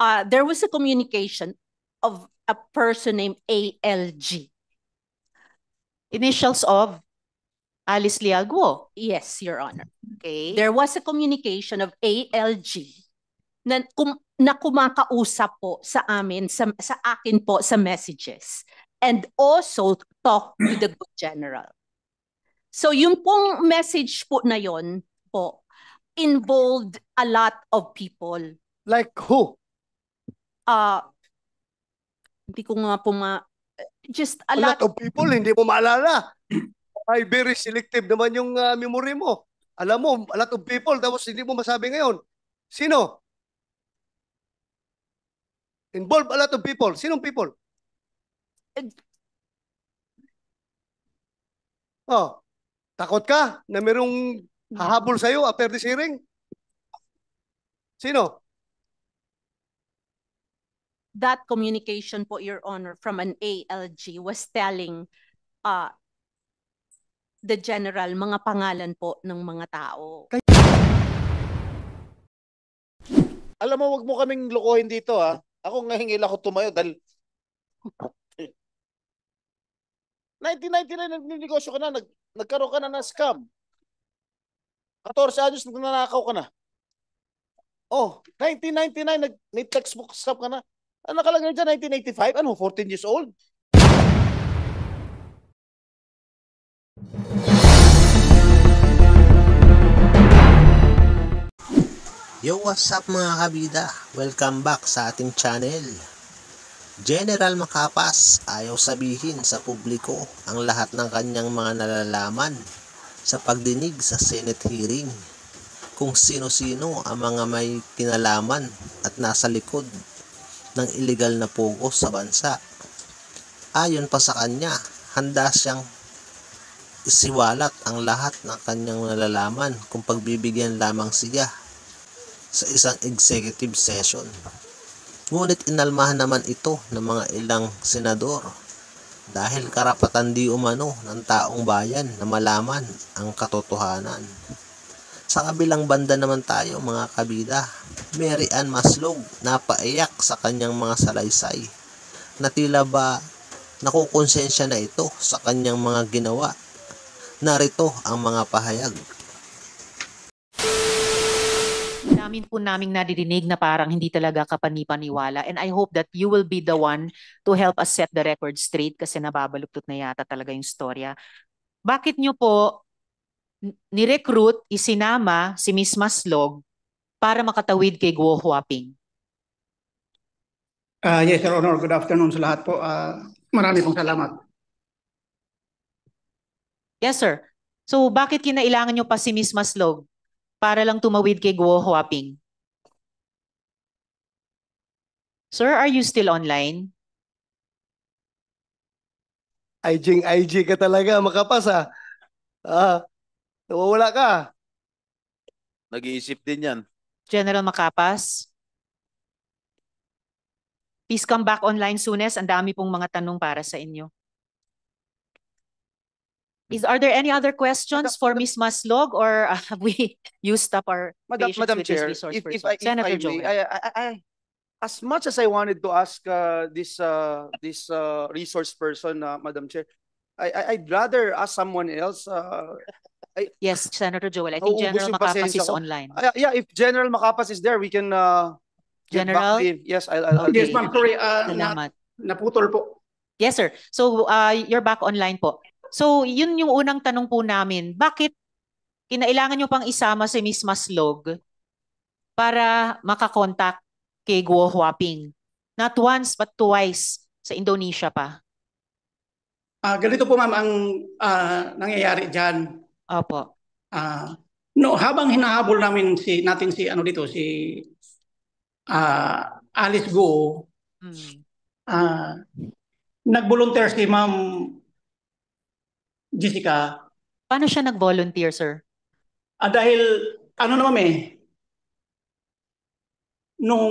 uh, there was a communication of a person named ALG. Initials of Alice Liaguo. Yes, Your Honor. Okay. There was a communication of ALG na, kum, na kumakausap po sa amin, sa, sa akin po, sa messages. And also talk to the good general. So yung pong message po na yon po involved a lot of people. Like who? uh, hindi ko nga po ma... Just a, a lot, lot of people, hindi mo maalala. Ay, very selective naman yung uh, memory mo. Alam mo, a lot of people, tapos hindi mo masabi ngayon. Sino? Involved a lot of people. Sinong people? Oh, takot ka na merong hahabol sa'yo after this hearing? Sino? that communication po, Your Honor, from an ALG was telling uh, the general mga pangalan po ng mga tao. Alam mo, wag mo kaming lokohin dito ha. Ako nga ngahingil ako tumayo dahil 1999 nagninegosyo ka na, nag, nagkaroon ka na ng scam. 14 anyos nagnanakaw ka na. Oh, 1999 nag, may textbook scam ka na. Ang nakalagay dyan, 1985. Ano, 14 years old? Yo, what's up mga kabida? Welcome back sa ating channel. General Makapas, ayaw sabihin sa publiko ang lahat ng kanyang mga nalalaman sa pagdinig sa Senate hearing kung sino-sino ang mga may kinalaman at nasa likod ng ilegal na pogo sa bansa. Ayon pa sa kanya, handa siyang isiwalat ang lahat ng kanyang nalalaman kung pagbibigyan lamang siya sa isang executive session. Ngunit inalmahan naman ito ng mga ilang senador dahil karapatan di umano ng taong bayan na malaman ang katotohanan. Sa kabilang banda naman tayo mga kabida, Mary Ann Maslog napaiyak sa kanyang mga salaysay na tila ba nakukonsensya na ito sa kanyang mga ginawa. Narito ang mga pahayag. Namin po naming nadidinig na parang hindi talaga kapanipaniwala and I hope that you will be the one to help us set the record straight kasi nababaluktot na yata talaga yung storya. Bakit nyo po ni-recruit, isinama si Miss Maslog para makatawid kay Guo Huaping? Uh, yes, Your Honor. Good afternoon sa lahat po. Uh, marami pong salamat. Yes, sir. So bakit kinailangan nyo pa si Ms. Maslog para lang tumawid kay Guo Huaping? Sir, are you still online? IG IG ka talaga, makapas ha. Ah. ah, nawawala ka. Nag-iisip din yan. General Macapas. Please come back online soonest. Ang dami pong mga tanong para sa inyo. Is are there any other questions for Ms. Maslog or have uh, we used up our Madam, Madam Chair, if, if, I, if I, may, I, I, I, as much as I wanted to ask uh, this uh, this uh, resource person, uh, Madam Chair, I, I'd rather ask someone else. Uh, I, yes, Senator Joel. I think General Macapas is online. Uh, yeah, if General Macapas is there, we can uh, General? Back, yes, I'll, I'll okay. Yes, ma'am. Sorry, uh, Salamat. Na, naputol po. Yes, sir. So, uh, you're back online po. So, yun yung unang tanong po namin. Bakit kinailangan nyo pang isama si Ms. Maslog para makakontakt kay Guo Huaping? Not once, but twice sa Indonesia pa. Uh, ganito po ma'am ang uh, nangyayari dyan. Opo. Ah, no, habang hinahabol namin si natin si ano dito si ah Alice Go, mm. ah nag-volunteer si Ma'am Jessica. Paano siya nag-volunteer, sir? Ah, dahil ano naman eh, nung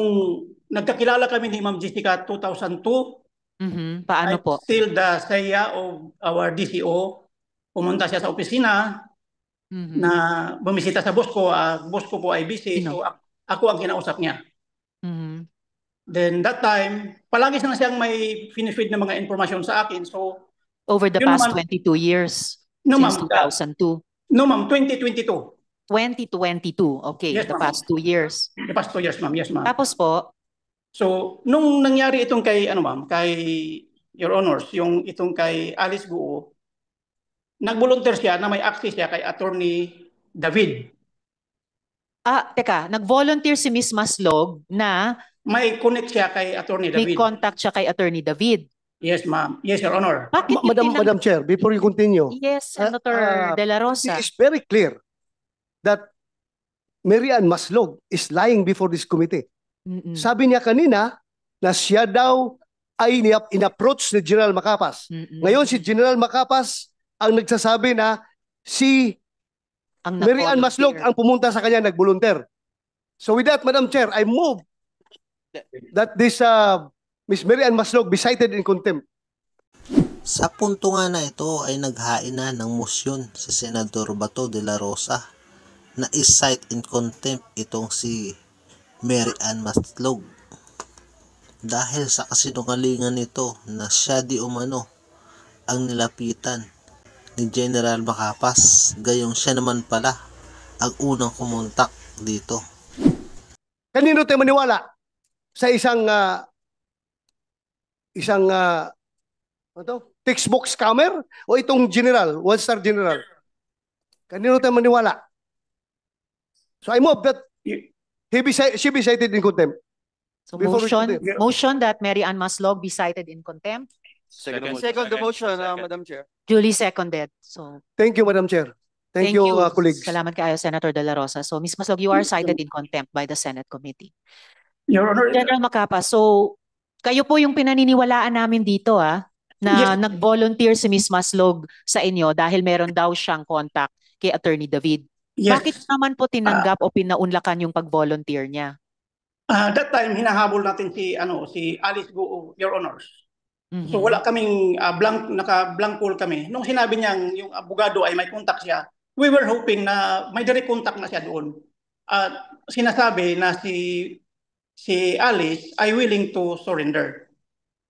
nagkakilala kami ni Ma'am Jessica 2002, mm-hmm. paano I'm po? still the saya e of our DCO. Pumunta siya sa opisina, mm-hmm. na bumisita sa boss ko. Uh, boss ko po ay busy, Sino? so ako ang kinausap niya. Mm-hmm. Then that time, palagi na siyang may finifeed ng mga informasyon sa akin. So Over the past naman, 22 years, no, since 2002? No ma'am, 2022. 2022, okay, yes, the past two years. The past two years ma'am, yes ma'am. Tapos po? So, nung nangyari itong kay, ano ma'am, kay Your Honors, yung itong kay Alice Buo, nagvolunteer siya na may access siya kay Attorney David. Ah, teka, nagvolunteer si Miss Maslog na may connect siya kay Attorney David. May contact siya kay Attorney David. Yes, ma'am. Yes, Your Honor. Ma- Madam, Madam Chair, before you continue. Yes, ah, Senator uh, uh, De La Rosa. It is very clear that Mary Maslog is lying before this committee. Mm-mm. Sabi niya kanina na siya daw ay in-approach ni General Macapas. Mm-mm. Ngayon si General Macapas ang nagsasabi na si ang Mary Ann Maslog ang pumunta sa kanya nagbolunteer. So with that, Madam Chair, I move that this uh, Miss Mary Ann Maslog be cited in contempt. Sa punto nga na ito ay naghain na ng motion sa Senador Bato de la Rosa na is-cite in contempt itong si Mary Ann Maslog dahil sa kasinungalingan nito na siya di umano ang nilapitan ni General Macapas. Gayong siya naman pala ang unang kumontak dito. Kanino tayo maniwala sa isang uh, isang uh, ano textbook scammer o itong general, one star general? Kanino tayo maniwala? So I move that he be, she be cited in contempt. So Before motion, motion that Mary Ann Maslog be cited in contempt. Second, Second the motion, Second. Uh, Madam Chair. Julie seconded. So Thank you, Madam Chair. Thank, you, uh, colleagues. Salamat kayo, Senator De La Rosa. So Ms. Maslog, you are cited in contempt by the Senate Committee. Your Honor, General uh, Macapa, so kayo po yung pinaniniwalaan namin dito ah, na Yes. nag-volunteer si Ms. Maslog sa inyo dahil meron daw siyang contact kay Attorney David. yes. Bakit naman po tinanggap ah. o pinaunlakan yung pag-volunteer niya? Uh, that time, hinahabol natin si, ano, si Alice Guo, Your Honors. Mm-hmm. So wala kaming uh, blank naka-blank call kami. Nung sinabi niya yung abogado ay may contact siya, we were hoping na may direct contact na siya doon. At uh, sinasabi na si si Alice ay willing to surrender.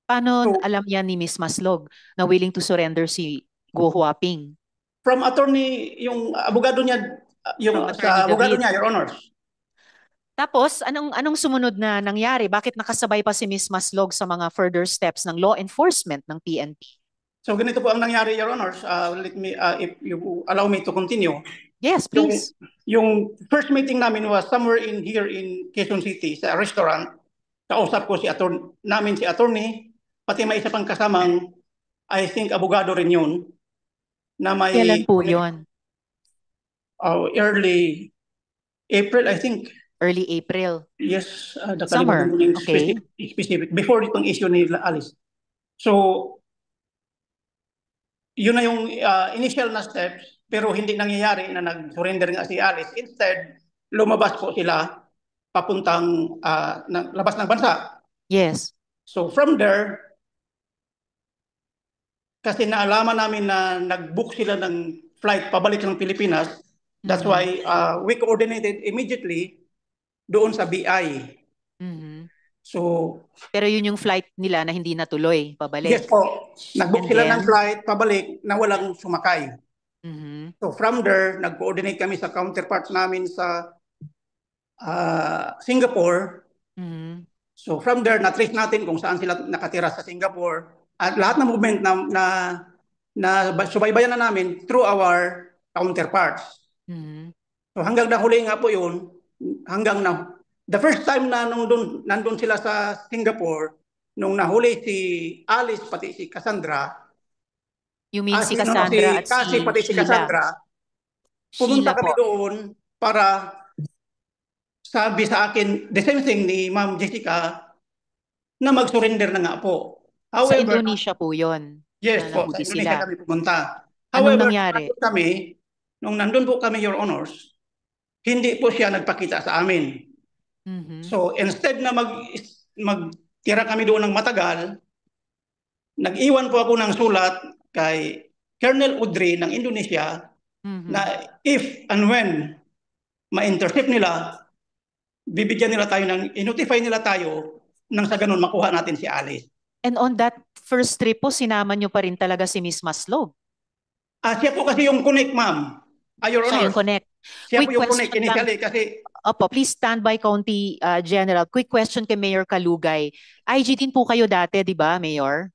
Paano so, alam niya ni Miss Maslog na willing to surrender si Guo Huaping? From attorney yung abogado niya ah, yung sa abogado David. niya, Your Honors. Tapos, anong, anong sumunod na nangyari? Bakit nakasabay pa si Ms. Maslog sa mga further steps ng law enforcement ng PNP? So ganito po ang nangyari, Your Honors. Uh, let me, uh, if you allow me to continue. Yes, please. Yung, yung first meeting namin was somewhere in here in Quezon City sa restaurant. Kausap ko si attorney, namin si attorney, pati may isa pang kasamang, I think abogado rin yun. Na may, Kailan po yun? Uh, early April, I think early April. Yes, uh, summer. okay. Specific, specific, before itong issue ni Alice. So, yun na yung uh, initial na steps pero hindi nangyayari na nag-surrender nga si Alice. Instead, lumabas po sila papuntang uh, ng, labas ng bansa. Yes. So from there, kasi naalaman namin na nag-book sila ng flight pabalik ng Pilipinas. That's mm-hmm. why uh, we coordinated immediately doon sa BI. Mm-hmm. So, pero yun yung flight nila na hindi natuloy pabalik. Yes po. Nagbook sila ng flight pabalik na walang sumakay. Mm-hmm. So from there, nag-coordinate kami sa counterparts namin sa uh, Singapore. Mm-hmm. So from there, na-trace natin kung saan sila nakatira sa Singapore. At lahat ng movement na, na, na subaybayan na namin through our counterparts. Mm-hmm. So hanggang nahuli nga po yun, hanggang now. The first time na nung dun, nandun sila sa Singapore, nung nahuli si Alice pati si Cassandra, You mean si ah, ano, Cassandra si, at kasi si pati si Cassandra, pumunta Sheila kami po. doon para sabi sa akin, the same thing ni Ma'am Jessica, na mag-surrender na nga po. However, sa Indonesia po yon. Yes po, sa Indonesia sila. kami pumunta. However, Anong nangyari? kami, nung nandun po kami, Your Honors, hindi po siya nagpakita sa amin. Mm-hmm. So instead na mag magtira kami doon ng matagal, nag-iwan po ako ng sulat kay Colonel Udri ng Indonesia mm-hmm. na if and when ma-intercept nila, bibigyan nila tayo ng, inotify nila tayo nang sa ganun makuha natin si Alice. And on that first trip po, sinama niyo pa rin talaga si Miss Maslog? Ah, siya po kasi yung connect, ma'am. Ah, Your Honor. Siya yung connect. Siya Quick po yung question connect. Initially, kasi... Opo, please stand by County uh, General. Quick question kay Mayor Kalugay. IG din po kayo dati, di ba, Mayor?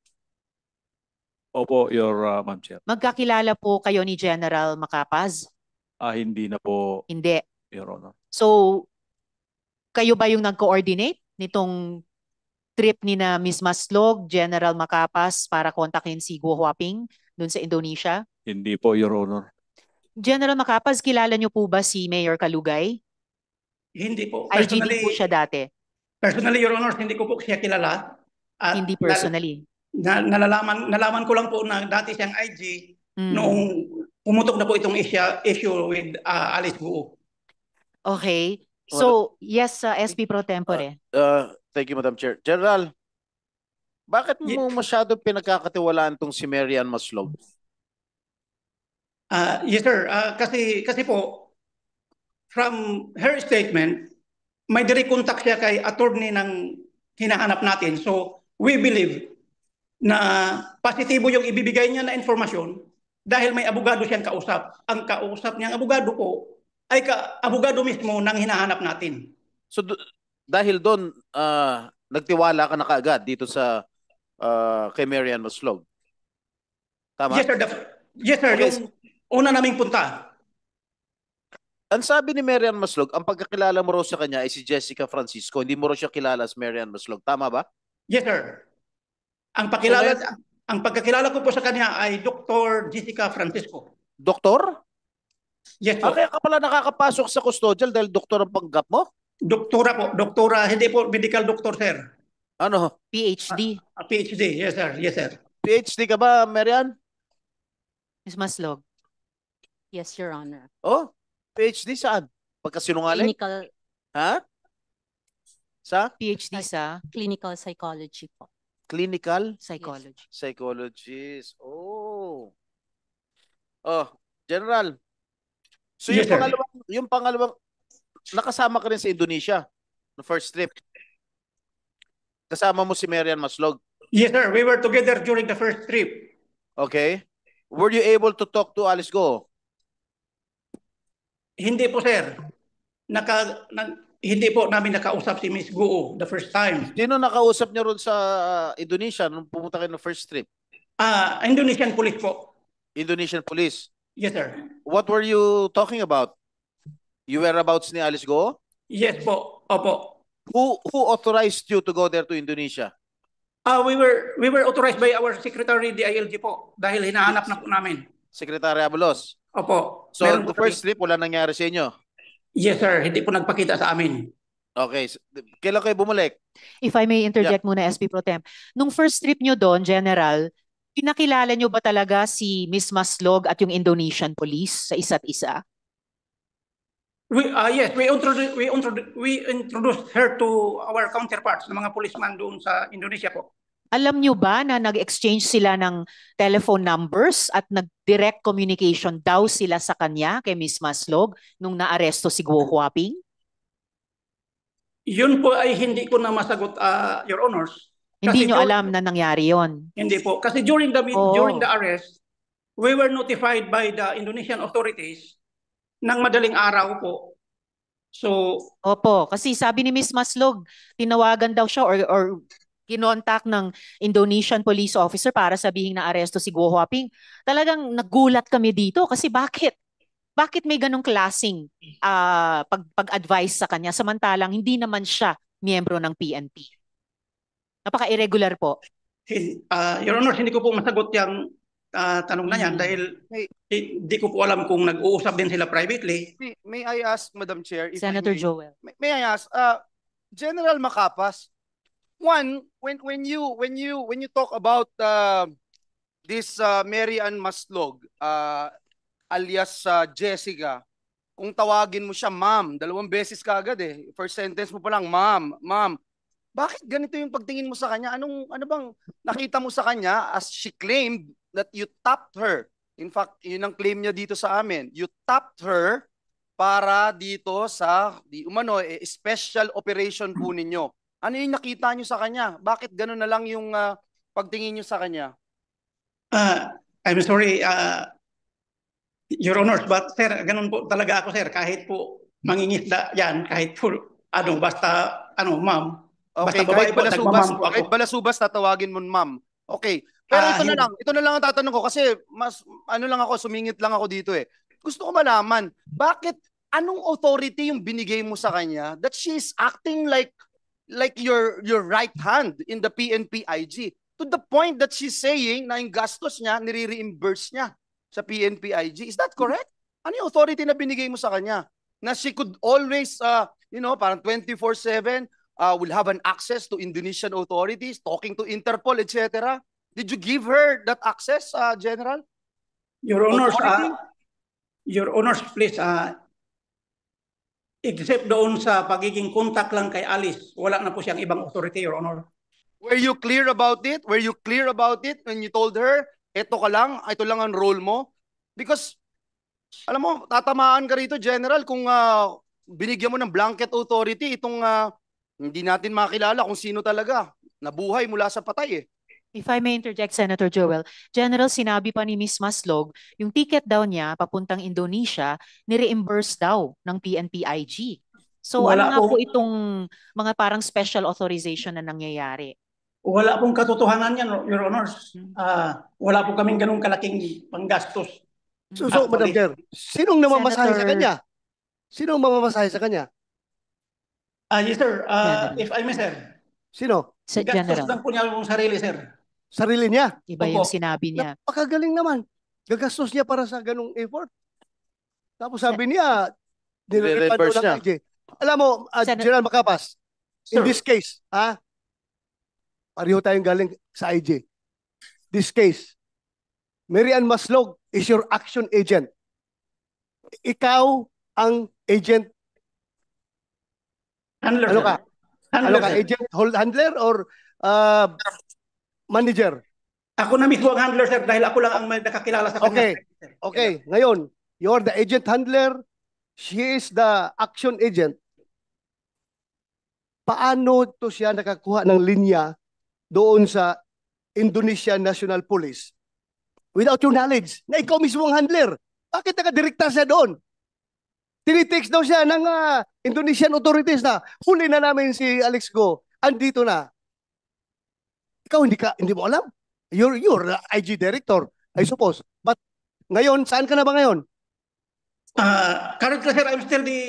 Opo, Your uh, Ma'am Chair. Magkakilala po kayo ni General Macapaz? Ah, hindi na po. Hindi. Your Honor. So, kayo ba yung nag-coordinate nitong trip ni na Ms. Maslog, General Macapas para kontakin si Guo Huaping doon sa Indonesia? Hindi po, Your Honor. General Macapaz, kilala niyo po ba si Mayor Kalugay? Hindi po. Personally, IGD po siya dati. Personally, Your Honor, hindi ko po siya kilala. At hindi personally. Na, nalalaman, nalaman ko lang po na dati siyang IG mm. noong pumutok na po itong issue, issue with uh, Alice Guo. Okay. So, yes, uh, SP Pro Tempore. Uh, uh, thank you, Madam Chair. General, bakit mo masyado pinagkakatiwalaan tong si Marian Maslov? Uh, yes, sir. Uh, kasi, kasi po, from her statement, may contact siya kay attorney ng hinahanap natin. So, we believe na positibo yung ibibigay niya na informasyon dahil may abogado siyang kausap. Ang kausap niyang abogado po ay ka abogado mismo ng hinahanap natin. So, dahil doon, uh, nagtiwala ka na kaagad dito sa uh, kay Marian Maslog. Tama? Yes, sir. The, yes, sir. Okay. Yung, una naming punta. Ang sabi ni Marian Maslog, ang pagkakilala mo raw sa kanya ay si Jessica Francisco. Hindi mo raw siya kilala as Marian Maslog. Tama ba? Yes, sir. Ang pakilala, so, ang pagkakilala ko po sa kanya ay Dr. Jessica Francisco. Doktor? Yes, sir. Ah, kaya ka pala nakakapasok sa custodial dahil doktor ang panggap mo? Doktora po. Doktora. Hindi po medical doctor, sir. Ano? PhD. a ah, PhD. Yes, sir. Yes, sir. PhD ka ba, Marian? Ms. Maslog. Yes, Your Honor. Oh, PhD saan? Pagkasinungaling? Clinical, Ha? Sa PhD sa clinical psychology po. clinical psychology. psychologist. Oh. Oh, General. So yung sir. pangalawang, yung pangalawang nakasama ka rin sa Indonesia no first trip. Kasama mo si Marian Maslog. Yes, sir. We were together during the first trip. Okay? Were you able to talk to Alice Go? Hindi po sir. Naka, na, hindi po namin nakausap si Miss Guo the first time. Sino nakausap niya ron sa ah, Indonesia nung pumunta kayo ng first trip? Ah, Indonesian police po. Indonesian police. Yes sir. What were you talking about? You were about ni Alice Go? Yes po. Opo. Who who authorized you to go there to Indonesia? Ah, we were we were authorized by our secretary DILG po dahil hinahanap na po namin. Secretary Abulos. Opo. So, meron the first trip, wala nangyari sa inyo? Yes, sir. Hindi po nagpakita sa amin. Okay. Kailan kayo bumalik? If I may interject yeah. muna, SP Pro Tem. Nung first trip nyo doon, General, pinakilala nyo ba talaga si Miss Maslog at yung Indonesian police sa isa't isa? We, uh, yes, we introduced we, introdu we introduced her to our counterparts ng mga policeman doon sa Indonesia po. Alam nyo ba na nag-exchange sila ng telephone numbers at nag-direct communication daw sila sa kanya kay Ms. Maslog nung naaresto si Guo Huaping? Yun po ay hindi ko na masagot, uh, Your Honors. Kasi hindi nyo alam na nangyari yon. Hindi po. Kasi during the, oh. during the arrest, we were notified by the Indonesian authorities ng madaling araw po So, Opo, kasi sabi ni Miss Maslog, tinawagan daw siya or, or kinontak ng Indonesian police officer para sabihin na aresto si Guo Huaping, talagang nagulat kami dito kasi bakit? Bakit may ganong klasing uh, pag, pag-advise sa kanya samantalang hindi naman siya miyembro ng PNP? Napaka-irregular po. Uh, Your Honor, hindi ko po masagot yung uh, tanong na yan mm-hmm. dahil hindi ko po alam kung nag-uusap din sila privately. May, may I ask, Madam Chair? If Senator may, Joel. May, may I ask, uh, General Makapas, one when when you when you when you talk about uh, this uh, Mary Ann Maslog uh, alias uh, Jessica kung tawagin mo siya ma'am dalawang beses kaagad eh first sentence mo pa lang ma'am ma'am bakit ganito yung pagtingin mo sa kanya anong ano bang nakita mo sa kanya as she claimed that you tapped her in fact yun ang claim niya dito sa amin you tapped her para dito sa di umano eh, special operation po ninyo ano yung nakita nyo sa kanya? Bakit gano'n na lang yung uh, pagtingin nyo sa kanya? Uh, I'm sorry, uh, Your Honor, but sir, ganun po talaga ako sir. Kahit po mangingisda yan, kahit po ano, basta ano, ma'am. Okay, basta babae kahit balasubas, po, po kahit balasubas, tatawagin mo ma'am. Okay, pero ah, ito na lang, ito na lang ang tatanong ko kasi mas ano lang ako, sumingit lang ako dito eh. Gusto ko malaman, bakit anong authority yung binigay mo sa kanya that she's acting like like your your right hand in the PNP IG to the point that she's saying na yung gastos niya nire-reimburse niya sa PNP IG. Is that correct? Ano yung authority na binigay mo sa kanya? Na she could always uh, you know, parang 24/7 uh, will have an access to Indonesian authorities, talking to Interpol, etc. Did you give her that access, uh, General? Your Honor, uh, Your Honors, please, uh, Except doon sa pagiging contact lang kay Alice, wala na po siyang ibang authority, or Honor. Were you clear about it? Were you clear about it when you told her, eto ka lang, ito lang ang role mo? Because, alam mo, tatamaan ka rito, General, kung uh, binigyan mo ng blanket authority itong uh, hindi natin makilala kung sino talaga. Nabuhay mula sa patay eh. If I may interject, Senator Joel, General, sinabi pa ni Ms. Maslog, yung ticket daw niya papuntang Indonesia, nireimburse daw ng PNPIG. So Wala ano nga po itong mga parang special authorization na nangyayari? Wala pong katotohanan yan, Your Honors. Uh, wala po kaming ganung kalaking panggastos. So, so Madam Chair, sinong namamasahe Senator... sa kanya? Sinong mamamasahe sa kanya? Uh, yes, sir. Uh, if I may, sir. Sino? Sa General. Gastos lang po niya sarili, sir sarili niya. Iba yung sinabi niya. Napakagaling naman. Gagastos niya para sa ganung effort. Tapos sabi niya, nililipan mo lang Alam mo, uh, ah, Sen- General Makapas, Sir. in this case, ha? Pareho tayong galing sa IJ. This case, Mary Ann Maslog is your action agent. Ikaw ang agent. Handler. Ano ka? Handler. Ano ka, agent hold handler or uh, manager? Ako na mismo ang handler, sir, dahil ako lang ang may nakakilala sa kanya. Okay, sir. okay. Ngayon, you're the agent handler, she is the action agent. Paano to siya nakakuha ng linya doon sa Indonesia National Police without your knowledge na ikaw mismo ang handler? Bakit nakadirekta siya doon? Tinitext daw siya ng uh, Indonesian authorities na huli na namin si Alex Go. Andito na. Ikaw hindi ka hindi mo alam. You're you're IG director, I suppose. But ngayon, saan ka na ba ngayon? Uh, ah, currently sir, I'm still the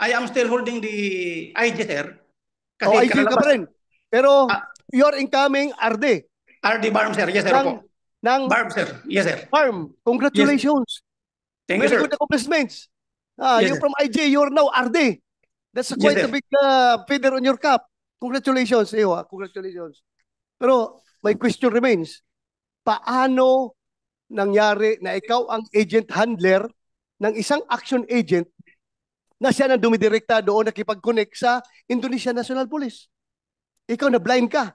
I am still holding the IG sir. Kasi oh, IG ka pa rin. Pero uh, you're incoming RD. RD Barm sir, yes sir ng, po. Ng Barm sir, yes sir. Barm, congratulations. Yes. Thank you sir. good accomplishments. Ah, yes, you're from IG, you're now RD. That's quite yes, a big uh, feather on your cap. Congratulations, Ewa. Congratulations. Pero my question remains, paano nangyari na ikaw ang agent handler ng isang action agent na siya na dumidirekta doon nakipag-connect sa Indonesia National Police? Ikaw na blind ka.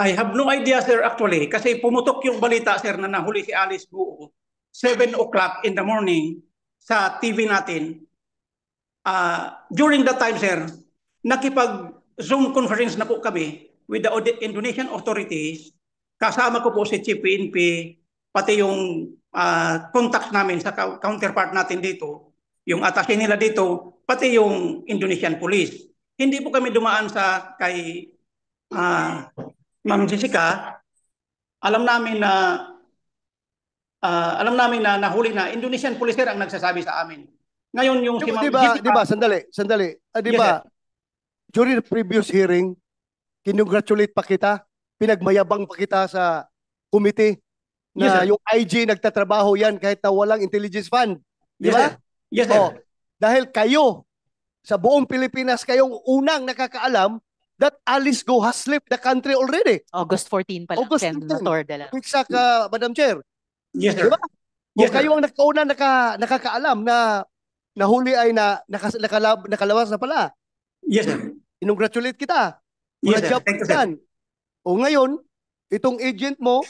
I have no idea, sir, actually. Kasi pumutok yung balita, sir, na nahuli si Alice Buo 7 o'clock in the morning sa TV natin. Uh, during that time, sir, nakipag-Zoom conference na po kami with the Indonesian authorities, kasama ko po si Chief PNP, pati yung uh, contacts namin sa counterpart natin dito, yung atase nila dito, pati yung Indonesian police. Hindi po kami dumaan sa kay uh, Ma'am Jessica. Alam namin na uh, alam namin na nahuli na Indonesian police ang nagsasabi sa amin. Ngayon yung si Ma'am Jessica. Di ba, sandali, sandali. Uh, di yes, during the previous hearing, kinongratulate pa kita, pinagmayabang pa kita sa committee na yes, yung IG nagtatrabaho yan kahit na walang intelligence fund. Di yes, ba? Sir. Yes, sir. O, oh, dahil kayo, sa buong Pilipinas, kayong unang nakakaalam that Alice Go has left the country already. August 14 pala. August 14. Senator Dela. Exact, uh, Madam Chair. Yes, sir. Diba? Kung yes, kayo ang nakauna naka, nakakaalam na nahuli ay na, nakas, nakalab, nakalabas na pala. Yes, sir. Inongratulate kita i-adjust yes, yan. O ngayon, itong agent mo,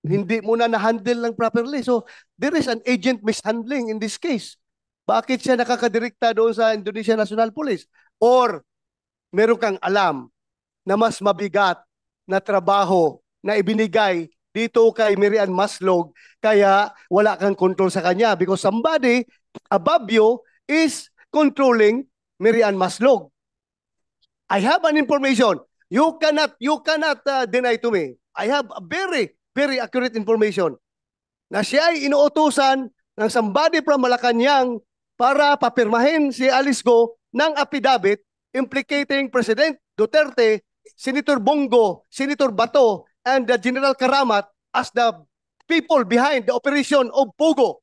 hindi mo na na-handle lang properly. So, there is an agent mishandling in this case. Bakit siya nakakadirekta doon sa Indonesia National Police? Or, meron kang alam na mas mabigat na trabaho na ibinigay dito kay Miriam Maslog kaya wala kang control sa kanya because somebody above you is controlling Miriam Maslog. I have an information. You cannot, you cannot uh, deny to me. I have a very, very accurate information na siya ay inuutusan ng somebody from Malacanang para papirmahin si Alice Go ng affidavit implicating President Duterte, Senator Bongo, Senator Bato, and the General Karamat as the people behind the operation of Pogo.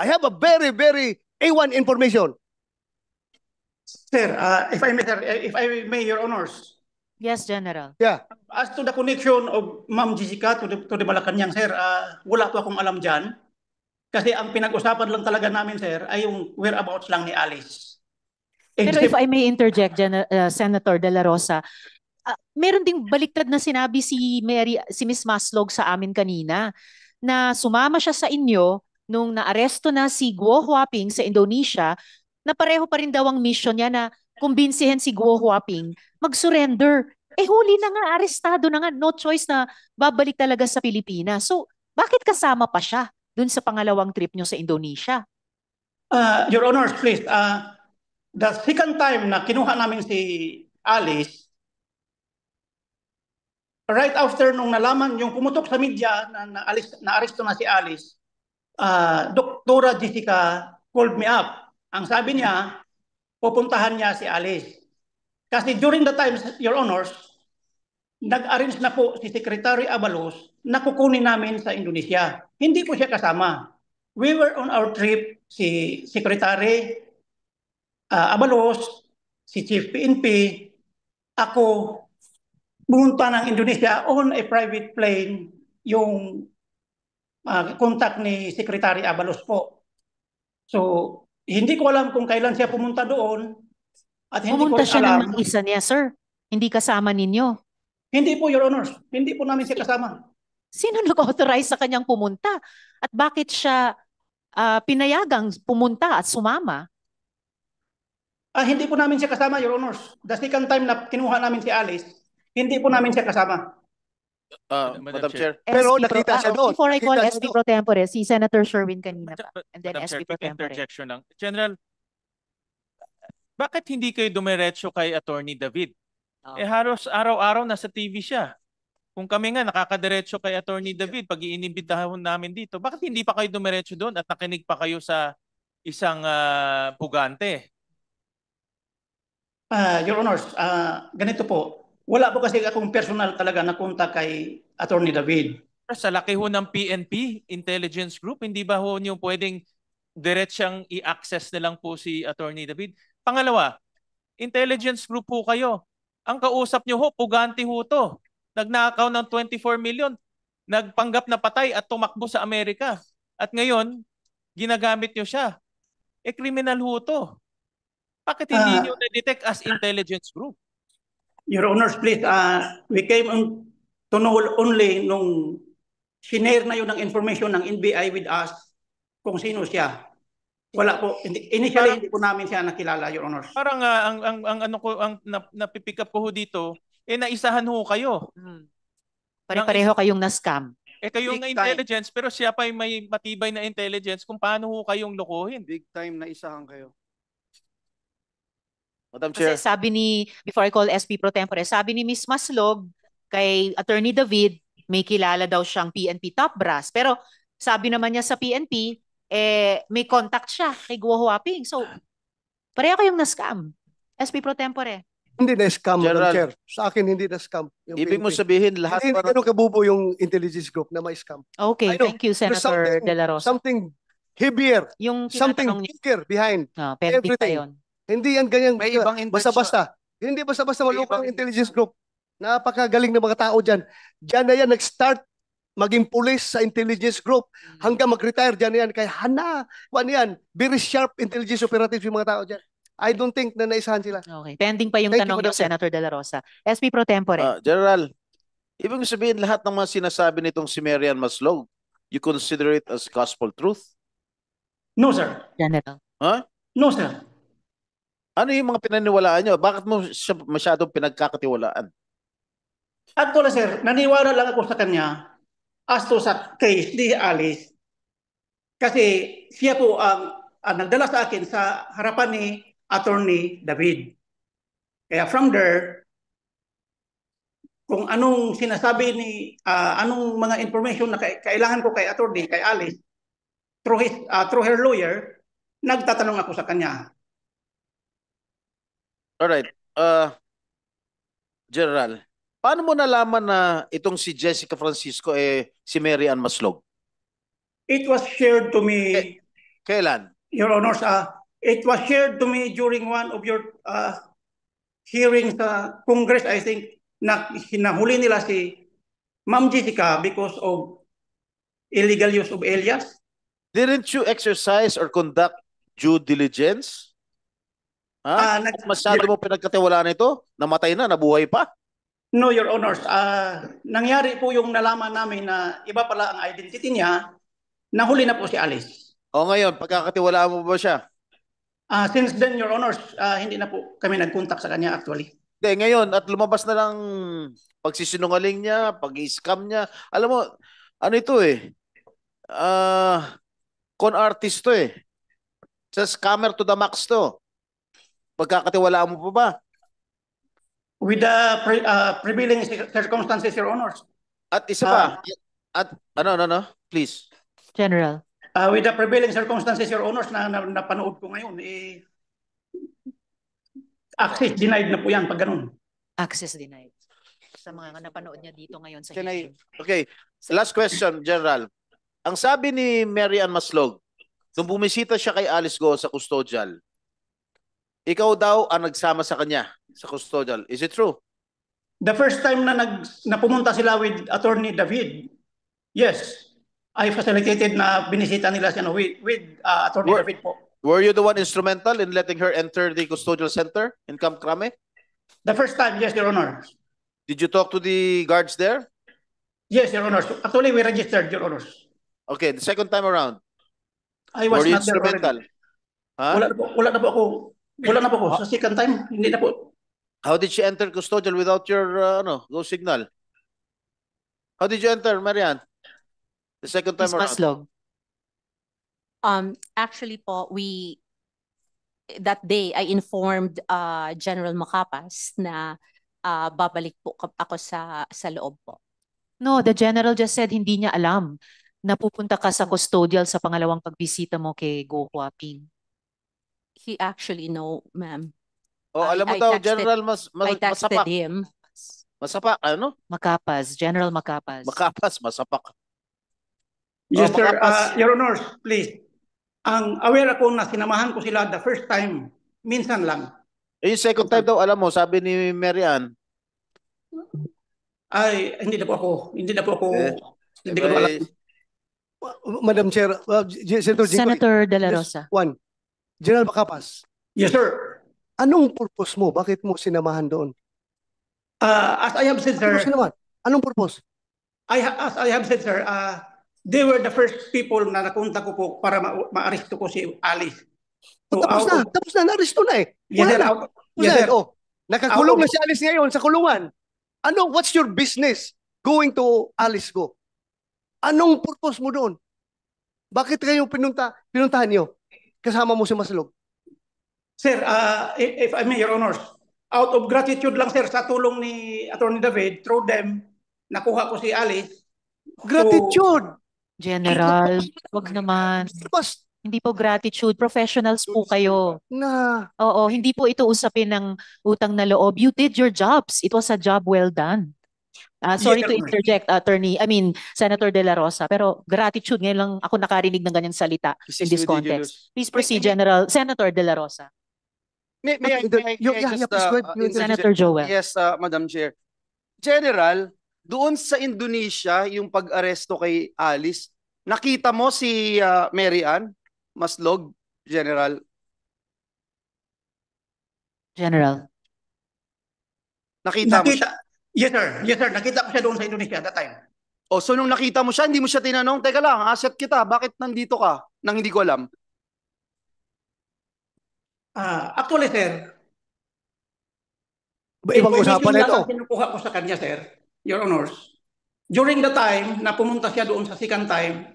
I have a very, very A1 information. Sir, uh, if I may, sir, uh, if I may, Your Honors. Yes, General. Yeah. As to the connection of Ma'am Jessica to the, to the Malacanang, sir, uh, wala po akong alam dyan. Kasi ang pinag-usapan lang talaga namin, sir, ay yung whereabouts lang ni Alice. Except... Pero if I may interject, Gen uh, Senator De La Rosa, uh, meron ding baliktad na sinabi si Mary, si Miss Maslog sa amin kanina na sumama siya sa inyo nung naaresto na si Guo Huaping sa Indonesia na pareho pa rin daw ang mission niya na kumbinsihin si Guo Huaping mag-surrender. Eh huli na nga, arestado na nga, no choice na babalik talaga sa Pilipinas. So bakit kasama pa siya dun sa pangalawang trip niyo sa Indonesia? Uh, Your Honor, please. Uh, the second time na kinuha namin si Alice, right after nung nalaman yung pumutok sa media na na-aresto na, na si Alice, uh, Dr. Jessica called me up ang sabi niya, pupuntahan niya si Alice. Kasi during the time, Your Honors, nag-arrange na po si Secretary Abalos na kukunin namin sa Indonesia. Hindi po siya kasama. We were on our trip, si Secretary uh, Abalos, si Chief PNP, ako, pumunta ng Indonesia on a private plane yung uh, contact ni Secretary Abalos po. So, hindi ko alam kung kailan siya pumunta doon. At hindi pumunta ko siya alam. ng isa niya, sir. Hindi kasama ninyo. Hindi po, Your Honors. Hindi po namin siya kasama. Sino nag-authorize sa kanyang pumunta? At bakit siya uh, pinayagang pumunta at sumama? Ah, hindi po namin siya kasama, Your Honors. The second time na kinuha namin si Alice, hindi po namin siya kasama. Uh, Madam, Madam Chair. Pero SP nakita Pro, siya uh, doon. Before I call SP Pro Tempore, si Senator Sherwin kanina pa. And then Madam SP Chair, Pro Tempore. interjection lang. General, bakit hindi kayo dumiretso kay Attorney David? Oh. Eh halos araw-araw nasa TV siya. Kung kami nga nakakadiretso kay Attorney David pag iinimbitahan namin dito, bakit hindi pa kayo dumiretso doon at nakinig pa kayo sa isang uh, bugante? Uh, Your Honors, uh, ganito po. Wala po kasi akong personal talaga na kontak kay Attorney David. Sa laki ho ng PNP Intelligence Group, hindi ba ho niyo pwedeng diretsyang i-access na lang po si Attorney David? Pangalawa, intelligence group po kayo. Ang kausap niyo ho, puganti ho to. Nagnakaw ng 24 million, nagpanggap na patay at tumakbo sa Amerika. At ngayon, ginagamit niyo siya. E kriminal ho to. Bakit hindi uh, niyo na-detect as intelligence group? Your Honors, please, uh, we came on, to know only nung sinare na yun ng information ng NBI with us kung sino siya. Wala po. Initially, parang, hindi po namin siya nakilala, Your Honors. Parang uh, ang, ang, ang, ano ko, ang napipick up ko ho dito, eh naisahan ho kayo. Hmm. Pare-pareho kayong na-scam. Eh kayong Big intelligence, time. pero siya pa may matibay na intelligence kung paano ho kayong lokohin. Big time na isahan kayo. Madam Chair. Kasi sabi ni, before I call SP Pro Tempore, sabi ni Ms. Maslog kay Attorney David, may kilala daw siyang PNP top brass. Pero sabi naman niya sa PNP, eh, may contact siya kay Guo Huaping. So, pareho kayong na-scam. SP Pro Tempore. Hindi na-scam, Madam Chair. Sa akin, hindi na-scam. Ibig mo sabihin, lahat hindi, parang... Hindi kabubo yung intelligence group na ma-scam. Okay, thank you, Senator De La Rosa. Something heavier, yung something bigger behind ah, everything. Yun. Hindi yan ganyan. May ibang Basta-basta. Hindi basta-basta malukang intelligence group. Napakagaling ng mga tao dyan. Dyan na yan, nag-start maging pulis sa intelligence group hmm. hanggang mag-retire dyan na yan. Kaya hana, ano yan, very sharp intelligence operatives yung mga tao dyan. I don't think na naisahan sila. Okay. Pending pa yung Thank tanong you, Senator De La Rosa. SP Pro Tempore. Uh, General, ibig sabihin lahat ng mga sinasabi nitong si Marian Maslog, you consider it as gospel truth? No, sir. General. Huh? No, sir. Ano yung mga pinaniwalaan nyo? Bakit mo siya masyadong pinagkakatiwalaan? Actually, sir, naniwala lang ako sa kanya as to sa case ni Alice. Kasi siya po ang, ang nagdala sa akin sa harapan ni Attorney David. Kaya from there, kung anong sinasabi ni, uh, anong mga information na kailangan ko kay attorney, kay Alice, through, his, uh, through her lawyer, nagtatanong ako sa kanya. Alright. Uh, General, paano mo nalaman na itong si Jessica Francisco eh si Mary Ann Maslog? It was shared to me. K- kailan? Your Honor, uh, it was shared to me during one of your uh, hearings sa Congress, I think, na hinahuli nila si Ma'am Jessica because of illegal use of alias. Didn't you exercise or conduct due diligence? Ha? Uh, nag- Masyado mo pinagkatiwalaan ito? Namatay na, nabuhay pa? No, Your Honors. Uh, nangyari po yung nalaman namin na iba pala ang identity niya. Nahuli na po si Alice. O ngayon, pagkakatiwalaan mo ba siya? Uh, since then, Your Honors, uh, hindi na po kami nag-contact sa kanya actually. Hindi, ngayon, at lumabas na lang pagsisinungaling niya, pag-scam niya. Alam mo, ano ito eh? Uh, con artist to eh. Sa scammer to the max to. Pagkakatiwalaan mo pa ba? With the pre, uh, prevailing circumstances, Your Honors. At isa pa, uh, at ano, ano, ano, please. General. Uh, with the prevailing circumstances, Your Honors, na, na napanood ko ngayon, eh, access denied na po yan pag ganun. Access denied. Sa mga napanood niya dito ngayon sa Can I, Okay. Last question, General. Ang sabi ni Mary Ann Maslog, nung bumisita siya kay Alice Go sa custodial, ikaw daw ang nagsama sa kanya sa custodial. Is it true? The first time na, nag, na pumunta sila with Attorney David, yes, I facilitated na binisita nila siya with, with uh, Attorney were, David po. Were you the one instrumental in letting her enter the custodial center in Camp Crame? The first time, yes, Your Honor. Did you talk to the guards there? Yes, Your Honor. Actually, we registered, Your Honor. Okay, the second time around. I was Were you not instrumental? There huh? Wala, wala na po ako wala na po ako. Ah. Sa second time, hindi na po. How did she enter custodial without your uh, ano, go signal? How did you enter, Marian? The second time Ms. around. Maslog. Um, actually po, we that day I informed uh, General Macapas na uh, babalik po ako sa sa loob po. No, the general just said hindi niya alam na pupunta ka sa custodial sa pangalawang pagbisita mo kay Go Huaping. He actually, know, ma'am. O oh, alam mo I daw, General, mas, mas, I masapak. him. Masapak, ano? Macapas, General Macapas. Makapas, masapak. Yes, Oh, sir. makapas. Ah, Your Honor, please. Ang aware ako na sinamahan ko sila the first time, minsan lang. Eh, second time daw, alam mo, sabi ni Marian. Ann, Ay, hindi na po ako, hindi na po ako, Eh, hindi ko eh, alam. Madam Chair, uh, Senator Jingoy, Senator De La Rosa. one, General Bacapas. Yes, sir. Anong purpose mo? Bakit mo sinamahan doon? Uh, as I have said, sir, Purpose naman. Anong purpose? I ha- as I have said, sir, uh, they were the first people na nakunta ko po para ma- maaresto ko si Alice. So, oh, tapos na, of- tapos na, naristo na eh. Yes, sir. na. Out, Tapos yes, sir. oh, nakakulong Out na si Alice ngayon sa kulungan. Ano, what's your business going to Alice Go? Anong purpose mo doon? Bakit kayo pinunta, pinuntahan niyo? kasama mo si Maslog? Sir, uh, if I may, Your Honor, out of gratitude lang, sir, sa tulong ni Attorney David, through them, nakuha ko si Alice. Gratitude! So, General, wag naman. Mas, hindi po gratitude. Professionals po kayo. Na. Oo, hindi po ito usapin ng utang na loob. You did your jobs. It was a job well done. Uh, sorry yes, to interject, Attorney, I mean, Senator De La Rosa, pero gratitude, ngayon lang ako nakarinig ng ganyan salita this in this context. Ridiculous. Please proceed, General, may, Senator De La Rosa. May, may, may, may, may I just, uh, uh, Senator Joel. Yes, uh, Madam Chair. General, doon sa Indonesia, yung pag-aresto kay Alice, nakita mo si uh, Mary Ann Maslog, General? General. Nakita, nakita mo siya? Yes, sir. Yes, sir. Nakita ko siya doon sa Indonesia that time. Oh, so nung nakita mo siya, hindi mo siya tinanong, teka lang, asset kita, bakit nandito ka? Nang hindi ko alam. Ah, actually, sir, Ibang usapan na ito. Kinukuha ko sa kanya, sir, your honors. During the time na pumunta siya doon sa second time,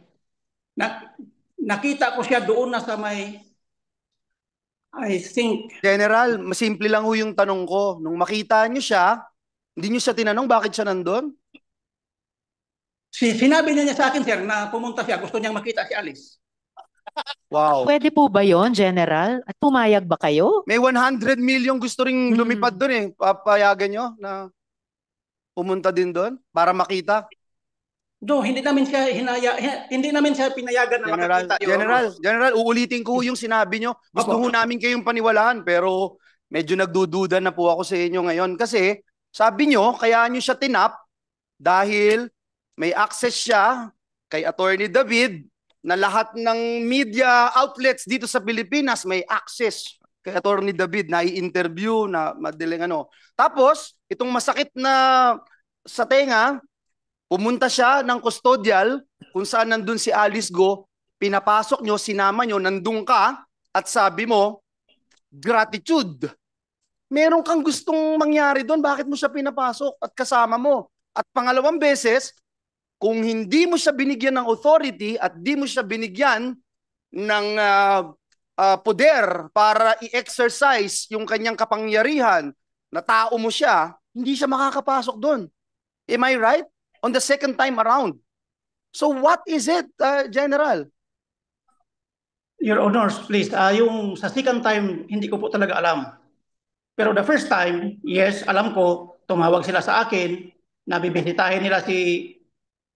na, nakita ko siya doon na sa may, I think... General, masimple lang ho yung tanong ko. Nung makita niyo siya, hindi niyo siya tinanong bakit siya nandun? Si, sinabi niya, niya sa akin, sir, na pumunta siya. Gusto niyang makita si Alice. Wow. Pwede po ba yon General? At pumayag ba kayo? May 100 million gusto ring hmm. lumipad doon eh. Papayagan nyo na pumunta din doon para makita? No, hindi namin siya hinaya, hindi namin siya pinayagan na General, makakita. Yung... General, General, uulitin ko yung sinabi nyo. Gusto ko namin kayong paniwalaan pero medyo nagdududa na po ako sa inyo ngayon kasi sabi nyo, kaya nyo siya tinap dahil may access siya kay Attorney David na lahat ng media outlets dito sa Pilipinas may access kay Attorney David na i-interview na madaling ano. Tapos, itong masakit na sa tenga, pumunta siya ng custodial kung saan nandun si Alice Go, pinapasok nyo, sinama nyo, nandun ka, at sabi mo, gratitude meron kang gustong mangyari doon, bakit mo siya pinapasok at kasama mo? At pangalawang beses, kung hindi mo siya binigyan ng authority at di mo siya binigyan ng uh, uh, poder para i-exercise yung kanyang kapangyarihan na tao mo siya, hindi siya makakapasok doon. Am I right? On the second time around. So what is it, uh, General? Your Honors, please, uh, yung sa second time, hindi ko po talaga alam. Pero the first time, yes, alam ko, tumawag sila sa akin, nabibisitahin nila si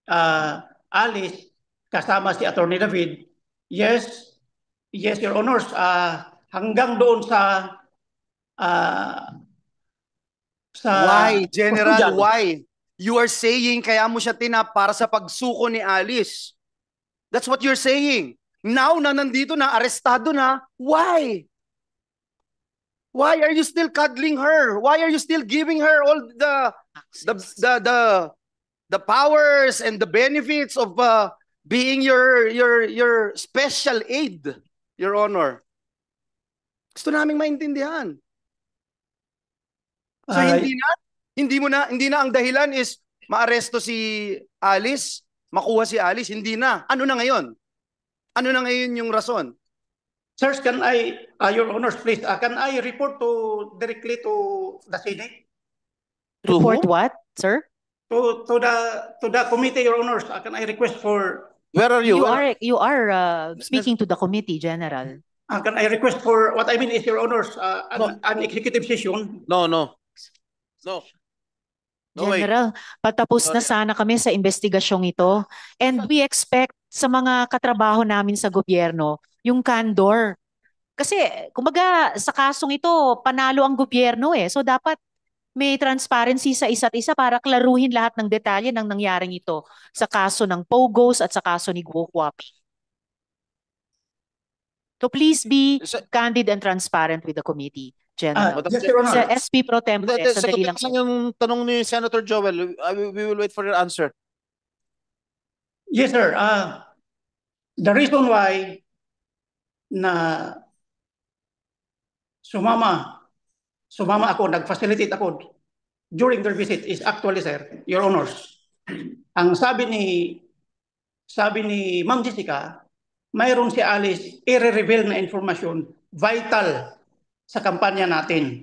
uh, Alice kasama si Attorney David. Yes, yes, Your Honors, uh, hanggang doon sa uh, sa Why, General, Pusujan. why? You are saying kaya mo siya tinap para sa pagsuko ni Alice. That's what you're saying. Now na nandito na, arestado na, why? Why are you still cuddling her? Why are you still giving her all the the the the, the powers and the benefits of uh, being your your your special aid, your honor? Gusto naming maintindihan. So uh, hindi na hindi mo na hindi na ang dahilan is maaresto si Alice, makuha si Alice, hindi na. Ano na ngayon? Ano na ngayon yung rason? Sir, can I, uh, Your Honors, please, uh, can I report to directly to the Senate? To Report whom? what, sir? To, to the to the committee, Your Honors, uh, can I request for Where are you? You are you are uh, speaking to the committee, General. uh, can I request for what I mean is Your Honors uh, an, an executive session? No, no. No. wait. General, patapos na sana kami sa investigasyong ito and we expect sa mga katrabaho namin sa gobyerno yung candor. Kasi, kumbaga, sa kasong ito, panalo ang gobyerno eh. So, dapat may transparency sa isa't isa para klaruhin lahat ng detalye ng nangyaring ito sa kaso ng Pogos at sa kaso ni Guo Huaping. So please be so, candid and transparent with the committee, General. Uh, yes, Your Sa SP Pro Tempore, sa sandali lang. lang yung tanong ni Senator Joel, ah, we will wait for your answer. Yes, sir. Uh, the reason why na sumama sumama ako, nag-facilitate ako during their visit is actually sir, your honors. Ang sabi ni sabi ni Ma'am Jessica, mayroon si Alice i-reveal na information vital sa kampanya natin.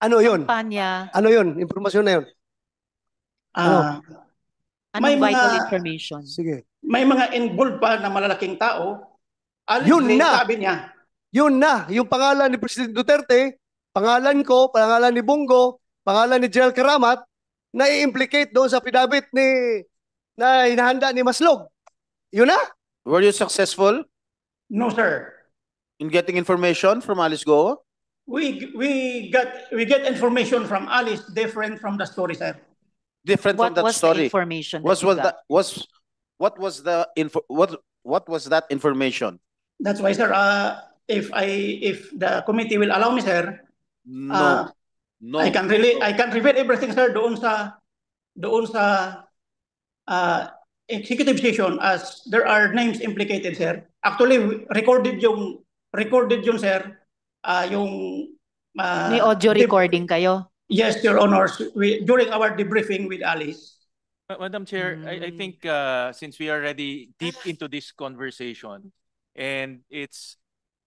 Ano yun? Kampanya. Ano yun? impormasyon na yun? Ah, ano? Uh, ano may vital mga, information? Sige. May mga involved pa na malalaking tao Alex yun Lane, na. sabi niya. Yun na. Yung pangalan ni President Duterte, pangalan ko, pangalan ni Bongo, pangalan ni Gerald Karamat, na i-implicate doon sa pidabit ni na hinahanda ni Maslog. Yun na. Were you successful? No, sir. In getting information from Alice Go? We we got we get information from Alice different from the story, sir. Different what from that was story. The information was was that, was what was the info what what was that information? That's why, sir, uh, if I if the committee will allow me, sir, no. Uh, no. I can really I can reveal everything, sir, doon sa doon sa uh, executive session as there are names implicated, sir. Actually, recorded yung recorded yung sir. Uh, yung uh, May audio recording kayo? Yes, Your Honors. We, during our debriefing with Alice. Madam Chair, mm. I, I think uh, since we are already deep ah. into this conversation, and it's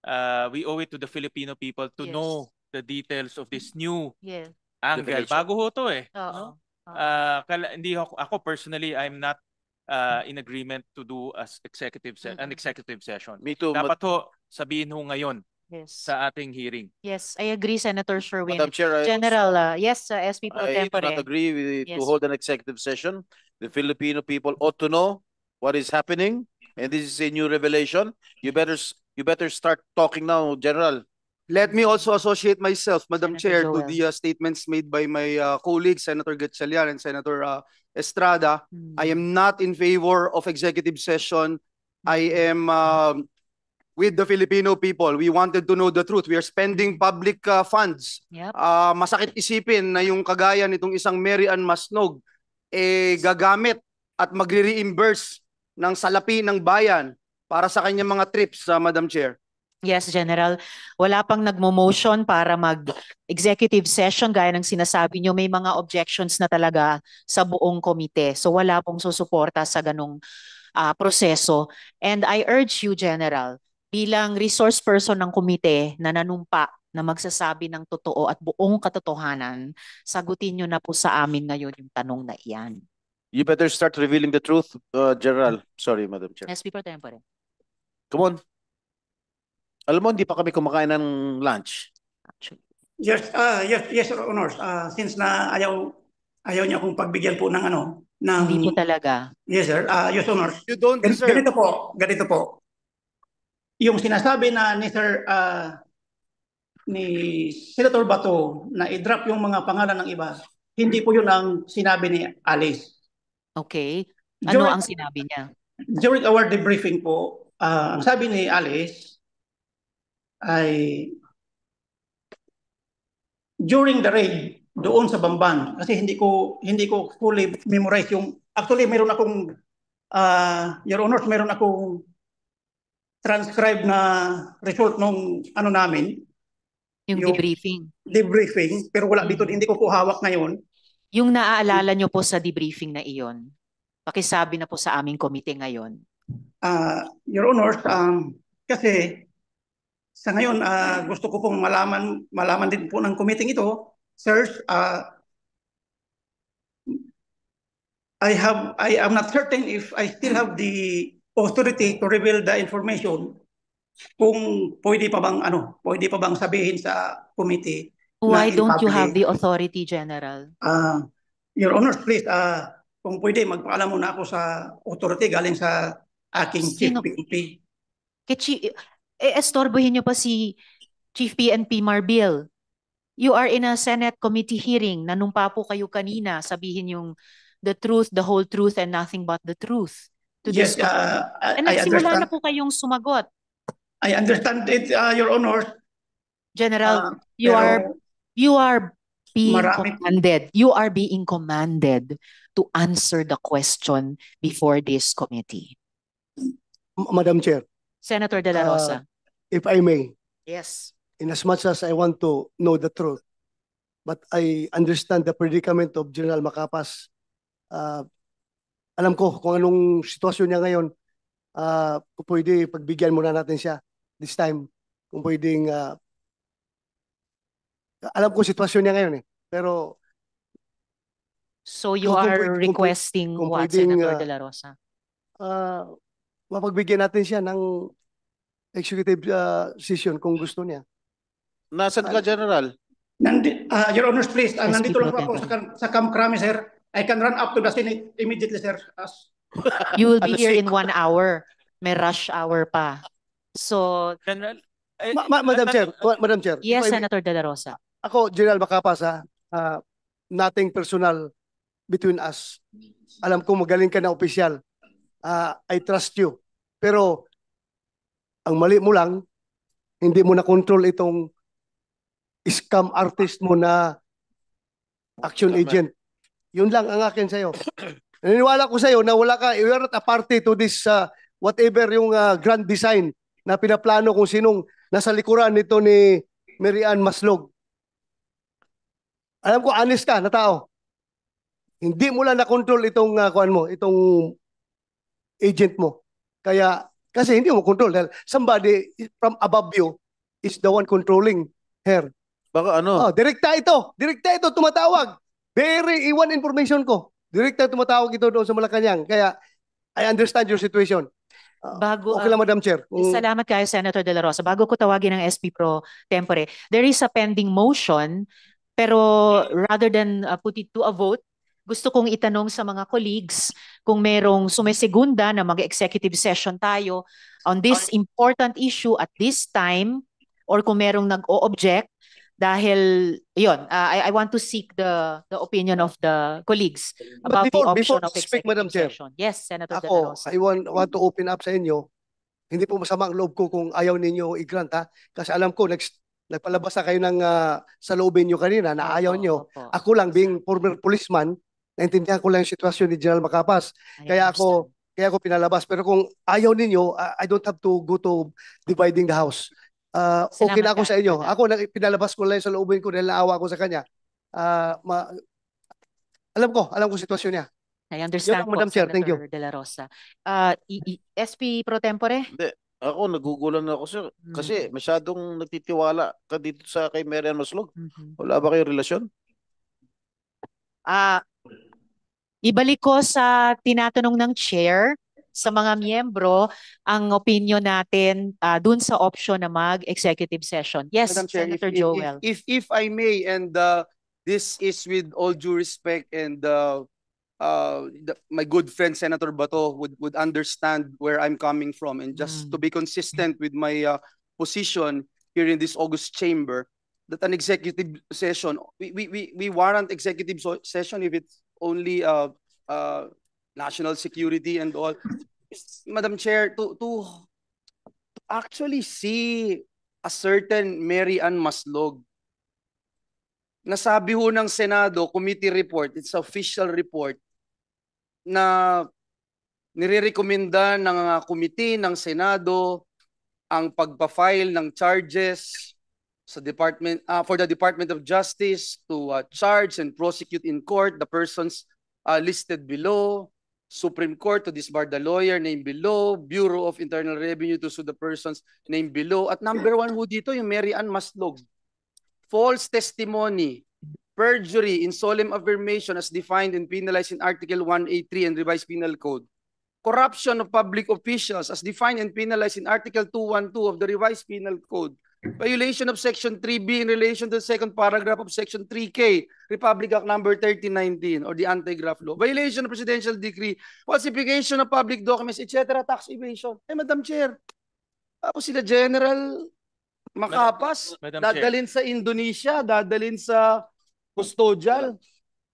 uh, we owe it to the Filipino people to yes. know the details of this new yes. angle. Bago ho to eh. Oo. Uh, hindi ako, ako personally I'm not uh, hmm. in agreement to do as executive se- mm an executive session. Me too. Dapat ho sabihin ho ngayon yes. sa ating hearing. Yes, I agree Senator Sherwin. Madam Chair, General, uh, yes, uh, SP Pro I Tempore. I not agree with, yes. to hold an executive session. The Filipino people ought to know what is happening and this is a new revelation, you better you better start talking now, General. Let me also associate myself, Madam Senator Chair, Joel. to the uh, statements made by my uh, colleagues, Senator Gatchalian and Senator uh, Estrada. Mm. I am not in favor of executive session. I am uh, with the Filipino people. We wanted to know the truth. We are spending public uh, funds. Yep. Uh, masakit isipin na yung kagaya nitong isang Mary Ann Masnog eh gagamit at magre-reimburse ng salapi ng bayan para sa kanyang mga trips, uh, Madam Chair? Yes, General. Wala pang nagmo-motion para mag-executive session gaya ng sinasabi nyo. May mga objections na talaga sa buong komite. So wala pong susuporta sa ganong uh, proseso. And I urge you, General, bilang resource person ng komite na nanumpa na magsasabi ng totoo at buong katotohanan, sagutin nyo na po sa amin ngayon yung tanong na iyan. You better start revealing the truth, uh, General. Sorry, Madam Chair. Yes, Pro Tempore. Come on. Alam mo, hindi pa kami kumakain ng lunch. Actually. Yes, uh, yes, yes, Your Honors. Uh, since na ayaw, ayaw niya akong pagbigyan po ng ano, ng... Hindi po talaga. Yes, sir. Uh, yes, Honor. You don't deserve. Ganito po, ganito po. Yung sinasabi na ni Sir, uh, ni Senator Bato na i-drop yung mga pangalan ng iba, hindi po yun ang sinabi ni Alice. Okay. Ano during, ang sinabi niya? During our debriefing po, uh, ang sabi ni Alice ay during the raid doon sa Bamban kasi hindi ko hindi ko fully memorize yung actually meron akong uh, your honors meron akong transcribe na result nung ano namin yung, yung debriefing debriefing pero wala dito mm-hmm. hindi ko po hawak ngayon yung naaalala nyo po sa debriefing na iyon, pakisabi na po sa aming komite ngayon. Uh, Your Honor, um, kasi sa ngayon uh, gusto ko pong malaman, malaman din po ng committee ito, Sir, uh, I have I am not certain if I still have the authority to reveal the information kung pwede pa bang ano, pwede pa bang sabihin sa committee Why don't you have the authority, General? Uh, Your Honor, please, uh, kung pwede, magpaalam muna ako sa authority galing sa aking Sino? Chief PNP. Kichi, eh, estorbohin niyo pa si Chief PNP Marbil. You are in a Senate committee hearing. Nanumpa po kayo kanina. Sabihin yung the truth, the whole truth, and nothing but the truth. To yes, uh, I, and eh, nagsimula na po kayong sumagot. I understand it, uh, Your Honor. General, uh, you pero, are You are being Marami. commanded. You are being commanded to answer the question before this committee. Madam Chair. Senator De La uh, Rosa. Uh, if I may. Yes. In as much as I want to know the truth, but I understand the predicament of General Macapas. Uh, alam ko kung anong sitwasyon niya ngayon. Uh, kung pwede, pagbigyan muna natin siya this time. Kung pwedeng uh, alam ko sitwasyon niya ngayon eh. Pero So you kung, are kung, requesting kung, what, pwedeng, Senator ah, De La Rosa? Uh, mapagbigyan natin siya ng executive uh, session kung gusto niya. Nasaan ka, General? Nandi, uh, Your Honors, please. Uh, nandito lang po sa, sa Camp Krami, sir. I can run up to the Senate immediately, sir. As... you will be here in one hour. May rush hour pa. So... General? Eh, ma ma Madam eh, Chair, eh, Madam Chair. Yes, Senator De La Rosa. Ako, General Macapas, ha? Uh, ah, nothing personal between us. Alam ko magaling ka na opisyal. Uh, I trust you. Pero ang mali mo lang, hindi mo na control itong scam artist mo na action agent. Yun lang ang akin sa'yo. Naniniwala ko sa'yo na wala ka, you are not a party to this uh, whatever yung uh, grand design na pinaplano kung sinong nasa likuran nito ni Marian Maslog. Alam ko, honest ka na tao. Hindi mo lang na-control itong, uh, kuan mo, itong agent mo. Kaya, kasi hindi mo control. Dahil somebody from above you is the one controlling her. Baka ano? Oh, direkta ito. Direkta ito, tumatawag. Very iwan eh, information ko. Direkta tumatawag ito doon sa Malacanang. Kaya, I understand your situation. Ah, Bago, okay lang, Madam Chair. Um, salamat kayo, Senator De La Rosa. Bago ko tawagin ang SP Pro Tempore, there is a pending motion pero rather than uh, put it to a vote, gusto kong itanong sa mga colleagues kung merong sumesegunda na mag-executive session tayo on this important issue at this time or kung merong nag-o-object dahil yon uh, I, I want to seek the the opinion of the colleagues about before, the option before of speak, Madam Chair, session. Yes, Senator Ako, I want, want to open up sa inyo. Hindi po masama ang loob ko kung ayaw ninyo i-grant ha. Kasi alam ko next Nagpalabas na kayo ng uh, sa loobin nyo kanina na ayaw nyo. Ako lang, being former policeman, naintindihan ko lang yung sitwasyon ni General Macapas. kaya ako, kaya ako pinalabas. Pero kung ayaw ninyo, I don't have to go to dividing the house. Uh, okay Salamat na ako sa inyo. Ako, pinalabas ko lang sa loobin ko dahil naawa ko sa kanya. Uh, ma- alam ko, alam ko sitwasyon niya. I understand po, Madam Chair, thank you. De La Rosa. Uh, SP pro tempore? Hindi, ako, na ako, sir. Kasi mm. masyadong nagtitiwala ka dito sa kay Marian Maslog. Mhm. Wala ba kayong relasyon? Ah, ibalik ko sa tinatanong ng chair sa mga miyembro ang opinion natin ah, dun sa option na mag-executive session. Yes, Madam Chair, Senator if- if- Joel. If, if I may, and uh, this is with all due respect and uh, uh, the, my good friend Senator Bato would would understand where I'm coming from, and just mm. to be consistent with my uh, position here in this August chamber, that an executive session we we we, we warrant executive so session if it's only uh, uh, national security and all. Madam Chair, to to, to actually see a certain Mary Ann Maslog nasabi ho ng Senado committee report, it's official report, na nirerekomenda ng uh, committee ng Senado ang pagpa-file ng charges sa department uh, for the Department of Justice to uh, charge and prosecute in court the persons uh, listed below Supreme Court to disbar the lawyer named below, Bureau of Internal Revenue to sue the persons named below. At number one ho dito, yung Mary Ann Maslog false testimony, perjury in solemn affirmation as defined and penalized in Article 183 and Revised Penal Code, corruption of public officials as defined and penalized in Article 212 of the Revised Penal Code, violation of Section 3B in relation to the second paragraph of Section 3K, Republic Act Number 1319 or the Anti-Graft Law, violation of Presidential Decree, falsification of public documents, etc., tax evasion. Eh, Madam Chair, tapos sila General Makapas, Madam Chair. dadalhin sa Indonesia, dadalhin sa custodial.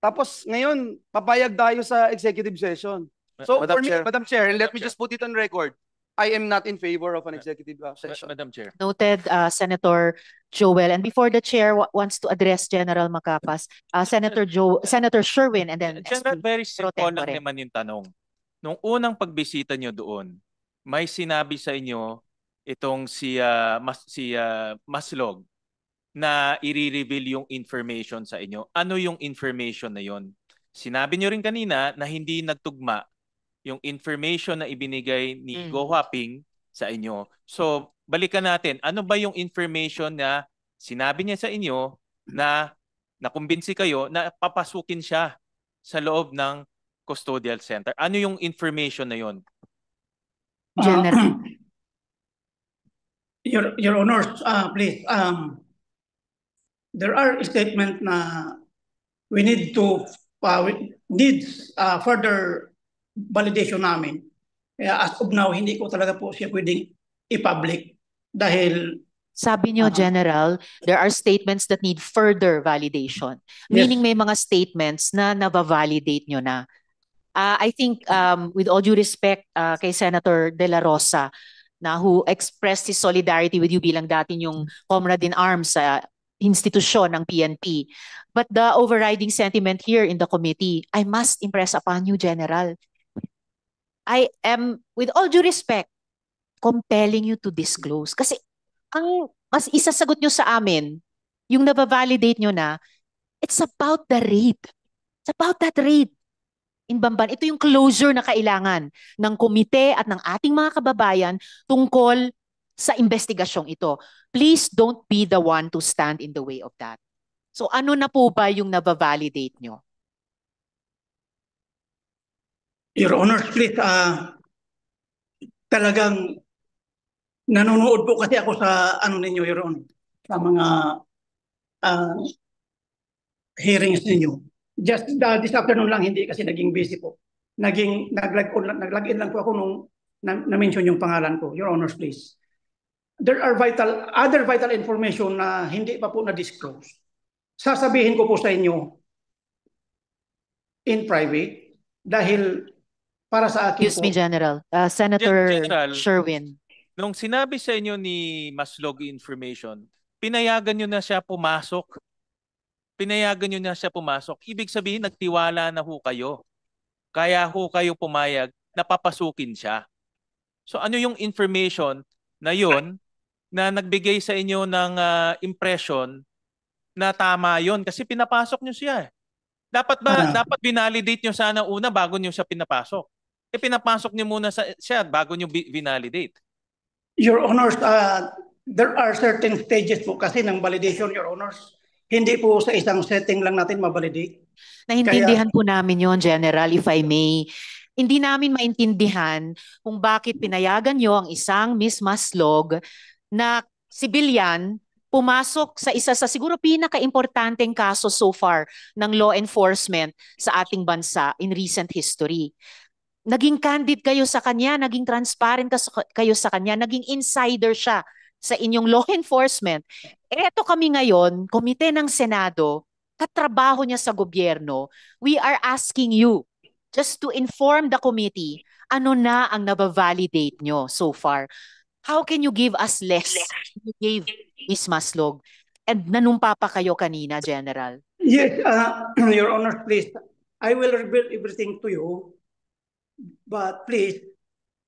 Tapos ngayon, papayag tayo sa executive session. So Madam for Chair. me, Madam Chair, let Madam me Chair. just put it on record. I am not in favor of an executive uh, session. Madam Chair. Noted, uh, Senator Joel. And before the chair wa- wants to address General Macapas, uh, Senator jo- Senator Sherwin, and then General, SP. very simple lang tempore. naman yung tanong. Nung unang pagbisita nyo doon, may sinabi sa inyo itong si uh, mas si uh, Maslog na i-reveal yung information sa inyo. Ano yung information na yon? Sinabi niyo rin kanina na hindi nagtugma yung information na ibinigay ni mm. Go sa inyo. So, balikan natin. Ano ba yung information na sinabi niya sa inyo na nakumbinsi kayo na papasukin siya sa loob ng custodial center? Ano yung information na yon? Ah, General. Your, Your Honor, uh, please. Um, there are statements na we need to uh, we need uh, further validation namin. Kaya as of now, hindi ko talaga po siya pwedeng i-public dahil sabi niyo, uh, General, there are statements that need further validation. Yes. Meaning may mga statements na nava-validate niyo na. Uh, I think um, with all due respect uh, kay Senator De La Rosa, na who expressed his solidarity with you bilang dati yung comrade in arms sa institusyon ng PNP. But the overriding sentiment here in the committee, I must impress upon you, General. I am, with all due respect, compelling you to disclose. Kasi ang mas isasagot nyo sa amin, yung nababalidate nyo na, it's about the rate. It's about that rate inbamban, ito yung closure na kailangan ng komite at ng ating mga kababayan tungkol sa investigasyong ito. Please don't be the one to stand in the way of that. So ano na po ba yung nababalidate nyo? Your Honor, please, uh, talagang nanonood po kasi ako sa ano ninyo, Your Honor, sa mga uh, hearings ninyo. Just uh, this afternoon lang, hindi kasi naging busy po. Naging, nag-log nag in lang po ako nung na-mention na yung pangalan ko. Your Honors, please. There are vital, other vital information na hindi pa po na-disclose. Sasabihin ko po sa inyo in private dahil para sa akin Excuse po, me, General. Uh, Senator General, Sherwin. Nung sinabi sa inyo ni Maslog Information, pinayagan nyo na siya pumasok pinayagan nyo na siya pumasok, ibig sabihin nagtiwala na ho kayo. Kaya ho kayo pumayag na papasukin siya. So ano yung information na yun na nagbigay sa inyo ng uh, impression na tama yon kasi pinapasok nyo siya. Eh. Dapat ba uh, dapat binalidate nyo sana una bago nyo siya pinapasok? Eh pinapasok nyo muna sa, siya bago nyo binalidate. Your Honors, uh, there are certain stages po kasi ng validation, Your Honors. Hindi po sa isang setting lang natin mabalidate. Naintindihan Kaya, po namin yon General, if I may. Hindi namin maintindihan kung bakit pinayagan nyo ang isang Miss Maslog na civilian pumasok sa isa sa siguro pinaka-importanteng kaso so far ng law enforcement sa ating bansa in recent history. Naging candid kayo sa kanya, naging transparent kayo sa kanya, naging insider siya sa inyong law enforcement. Eto kami ngayon, komite ng Senado, katrabaho niya sa gobyerno, we are asking you just to inform the committee ano na ang nabavalidate nyo so far. How can you give us less you gave Ms. Maslog? And nanumpa pa kayo kanina, General. Yes, uh, Your Honor, please. I will reveal everything to you. But please,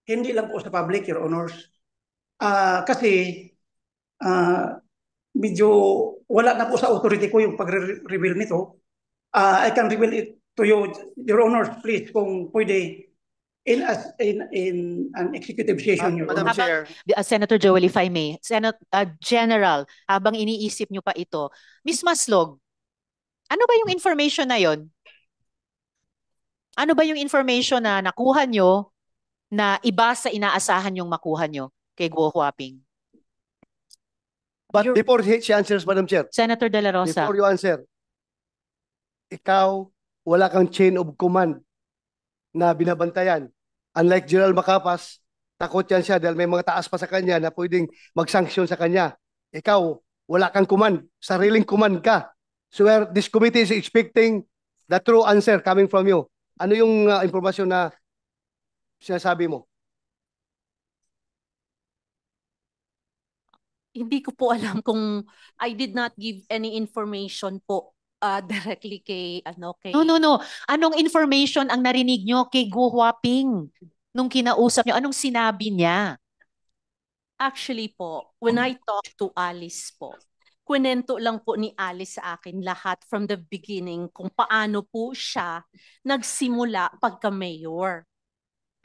hindi lang po sa public, Your Honors. Uh, kasi uh, medyo wala na po sa authority ko yung pag-reveal nito. Uh, I can reveal it to you, Your Honor, please, kung pwede in as in in an executive session uh, Madam Honor. Chair habang, uh, Senator Joel if I may Senator uh, General habang iniisip nyo pa ito Miss Maslog ano ba yung information na yon Ano ba yung information na nakuha nyo na iba sa inaasahan yung makuha nyo kay Guo Huaping. But You're- before he- she answers, Madam Chair, Senator De La Rosa, before you answer, ikaw, wala kang chain of command na binabantayan. Unlike General Macapas, takot yan siya dahil may mga taas pa sa kanya na pwedeng mag sa kanya. Ikaw, wala kang command. Sariling command ka. So where this committee is expecting the true answer coming from you. Ano yung uh, impormasyon na sinasabi mo? hindi ko po alam kung I did not give any information po uh, directly kay ano kay No no no. Anong information ang narinig nyo kay Go Huaping nung kinausap nyo? Anong sinabi niya? Actually po, when I talked to Alice po, kwento lang po ni Alice sa akin lahat from the beginning kung paano po siya nagsimula pagka mayor.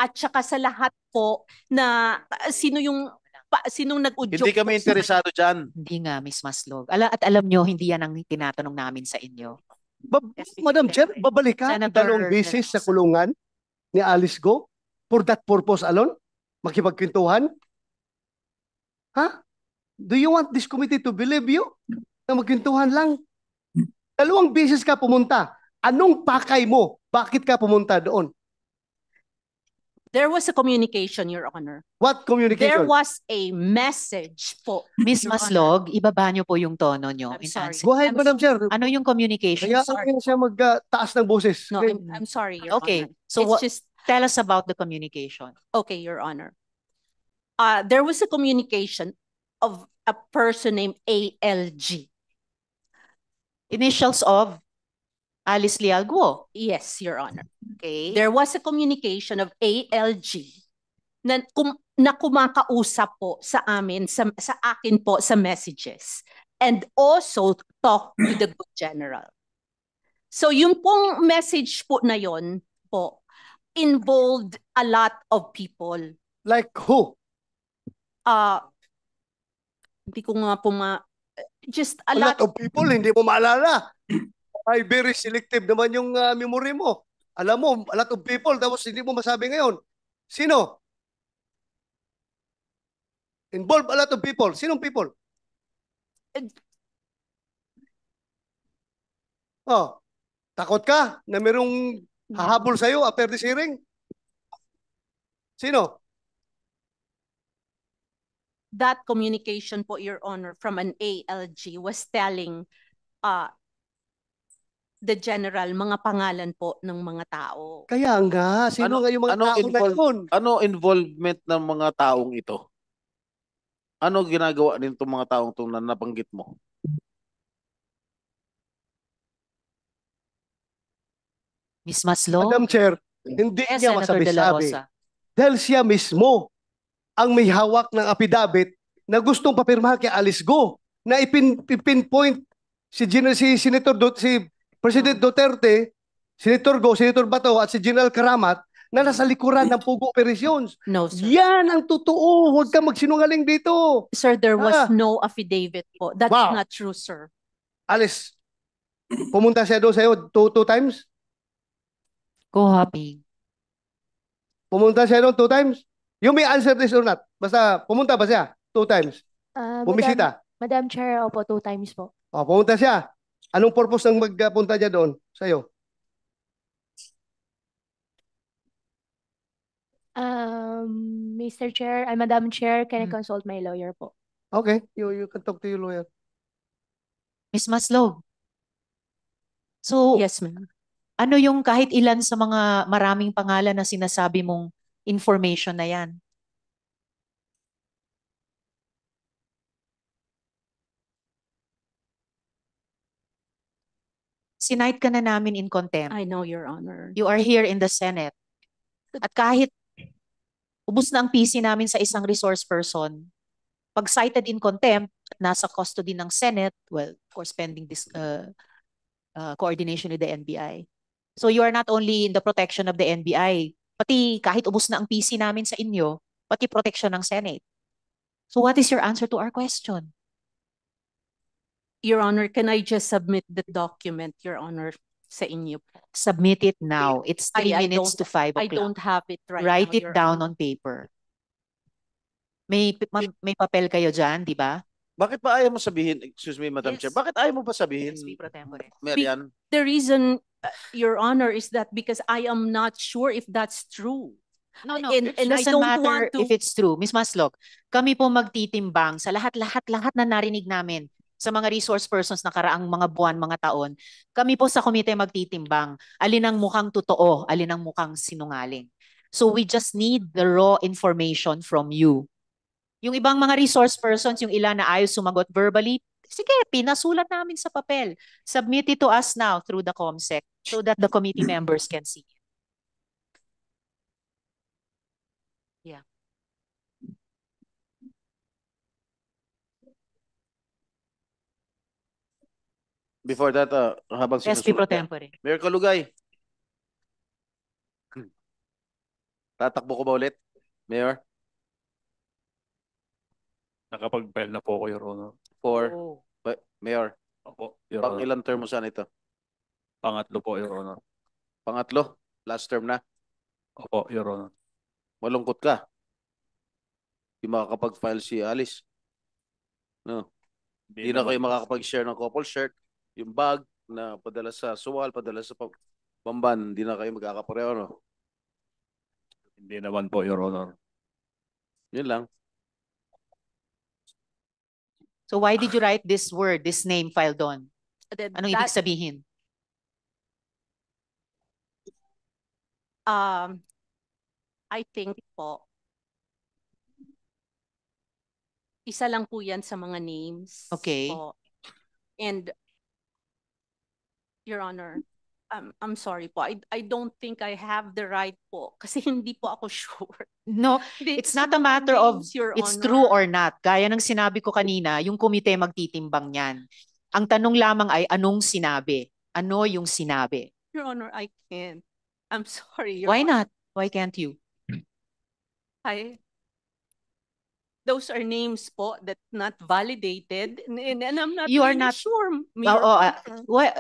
At saka sa lahat po na sino yung pa, sinong nag-udyok? Hindi kami interesado dyan. Hindi nga, Miss Maslog. Ala, at alam nyo, hindi yan ang tinatanong namin sa inyo. Ba- Madam Chair, babalikan ang dalawang bisis sa kulungan ni Alice Go for that purpose alone? Makipagkwentuhan? Ha? Do you want this committee to believe you? Na magkwentuhan lang? Dalawang bisis ka pumunta. Anong pakay mo? Bakit ka pumunta doon? There was a communication, Your Honor. What communication? There was a message po. Miss Maslog, ibaba niyo po yung tono niyo. I'm sorry. Go ahead, I'm Madam Ano yung communication? Kaya sorry. kaya siya magtaas ng boses. No, I'm, I'm sorry, Your Okay, Honor. so It's just, tell us about the communication. okay, Your Honor. Uh, there was a communication of a person named ALG. Initials of Alice Leal Guo. Yes, Your Honor. Okay. There was a communication of ALG na, kum, na kumakausap po sa amin, sa, sa akin po, sa messages. And also talk to the good general. So yung pong message po na yon po, involved a lot of people. Like who? Uh, hindi ko nga po ma... Just a, a lot, lot of people, hindi mo maalala ay very selective naman yung uh, memory mo. Alam mo, a lot of people, tapos hindi mo masabi ngayon. Sino? Involve a lot of people. Sinong people? Oh, takot ka na merong hahabol sa'yo after ah, this hearing? Sino? That communication po, Your Honor, from an ALG was telling uh, the general, mga pangalan po ng mga tao. Kaya nga, sino ano, yung mga ano tao invol- na yun? Ano involvement ng mga taong ito? Ano ginagawa nito mga taong itong na nabanggit mo? Miss Maslow? Madam Chair, hindi yes, niya masabi-sabi. Dahil siya mismo ang may hawak ng apidabit na gustong papirma kay Alice Go na ipin, ipinpoint si, Gen- si Senator Dot, si President Duterte, Senator Go, Senator Bato at si General Karamat na nasa likuran ng Pugo Operations. No, sir. Yan ang totoo. Huwag kang magsinungaling dito. Sir, there was ah. no affidavit po. That's wow. not true, sir. Alice, pumunta siya doon sa'yo two, two times? Go happy. Pumunta siya doon two times? You may answer this or not. Basta pumunta ba siya two times? Uh, ah, Pumisita? Madam, Madam Chair, opo, two times po. O, oh, pumunta siya. Anong purpose ng magpunta niya doon sa'yo? Um, Mr. Chair, ay Madam Chair, can I hmm. consult my lawyer po? Okay, you, you can talk to your lawyer. Miss Maslow. So, Yes, ma'am. ano yung kahit ilan sa mga maraming pangalan na sinasabi mong information na yan? sinight ka na namin in contempt. I know, Your Honor. You are here in the Senate. At kahit ubus na ang PC namin sa isang resource person, pag cited in contempt, nasa custody ng Senate, well, of course, pending this uh, uh, coordination with the NBI. So you are not only in the protection of the NBI, pati kahit ubus na ang PC namin sa inyo, pati protection ng Senate. So what is your answer to our question? Your Honor, can I just submit the document, Your Honor, sa inyo? Submit it now. It's three I, I minutes to five I don't have it right Write now, it Your down on paper. May, ma- may papel kayo dyan, di ba? Bakit ba ayaw mo sabihin, excuse me Madam Yes. Chair, bakit ayaw mo ba sabihin, SP Marian? The reason, uh, Your Honor, is that because I am not sure if that's true. No, no. And- and I doesn't don't matter to- if it's true. Ms. Maslok, kami po magtitimbang sa lahat-lahat-lahat na narinig namin sa mga resource persons na karaang mga buwan, mga taon, kami po sa komite magtitimbang alin ang mukhang totoo, alin ang mukhang sinungaling. So we just need the raw information from you. Yung ibang mga resource persons, yung ilan na ayaw sumagot verbally, sige, pinasulat namin sa papel. Submit it to us now through the COMSEC so that the committee members can see. Before that, uh, habang SP Pro Tempore. Mayor Lugay. Tatakbo ko ba ulit, Mayor? Nakapag-file na po ako, Your Honor. For, oh. Mayor, Opo, Your pang ilang term mo saan ito? Pangatlo po, Your Honor. Pangatlo? Last term na? Opo, Your Honor. Malungkot ka. Hindi makakapag-file si Alice. No. Hindi na kayo makakapag-share ng couple shirt yung bag na padala sa suwal, padala sa pamban, hindi na kayo magkakapareho, no? Hindi naman po, Your Honor. Yun lang. So why did you write this word, this name file on? Anong ibig sabihin? Um, I think po, isa lang po yan sa mga names. Okay. Po. And Your Honor. Um, I'm sorry po. I, I don't think I have the right po kasi hindi po ako sure. No, it's not a matter of Your it's true or not. Gaya ng sinabi ko kanina, yung komite magtitimbang niyan. Ang tanong lamang ay anong sinabi? Ano yung sinabi? Your Honor, I can't. I'm sorry. Your Why Honor. not? Why can't you? I those are names po that not validated and, and I'm not you really are not sure. Oh, oh, uh, what,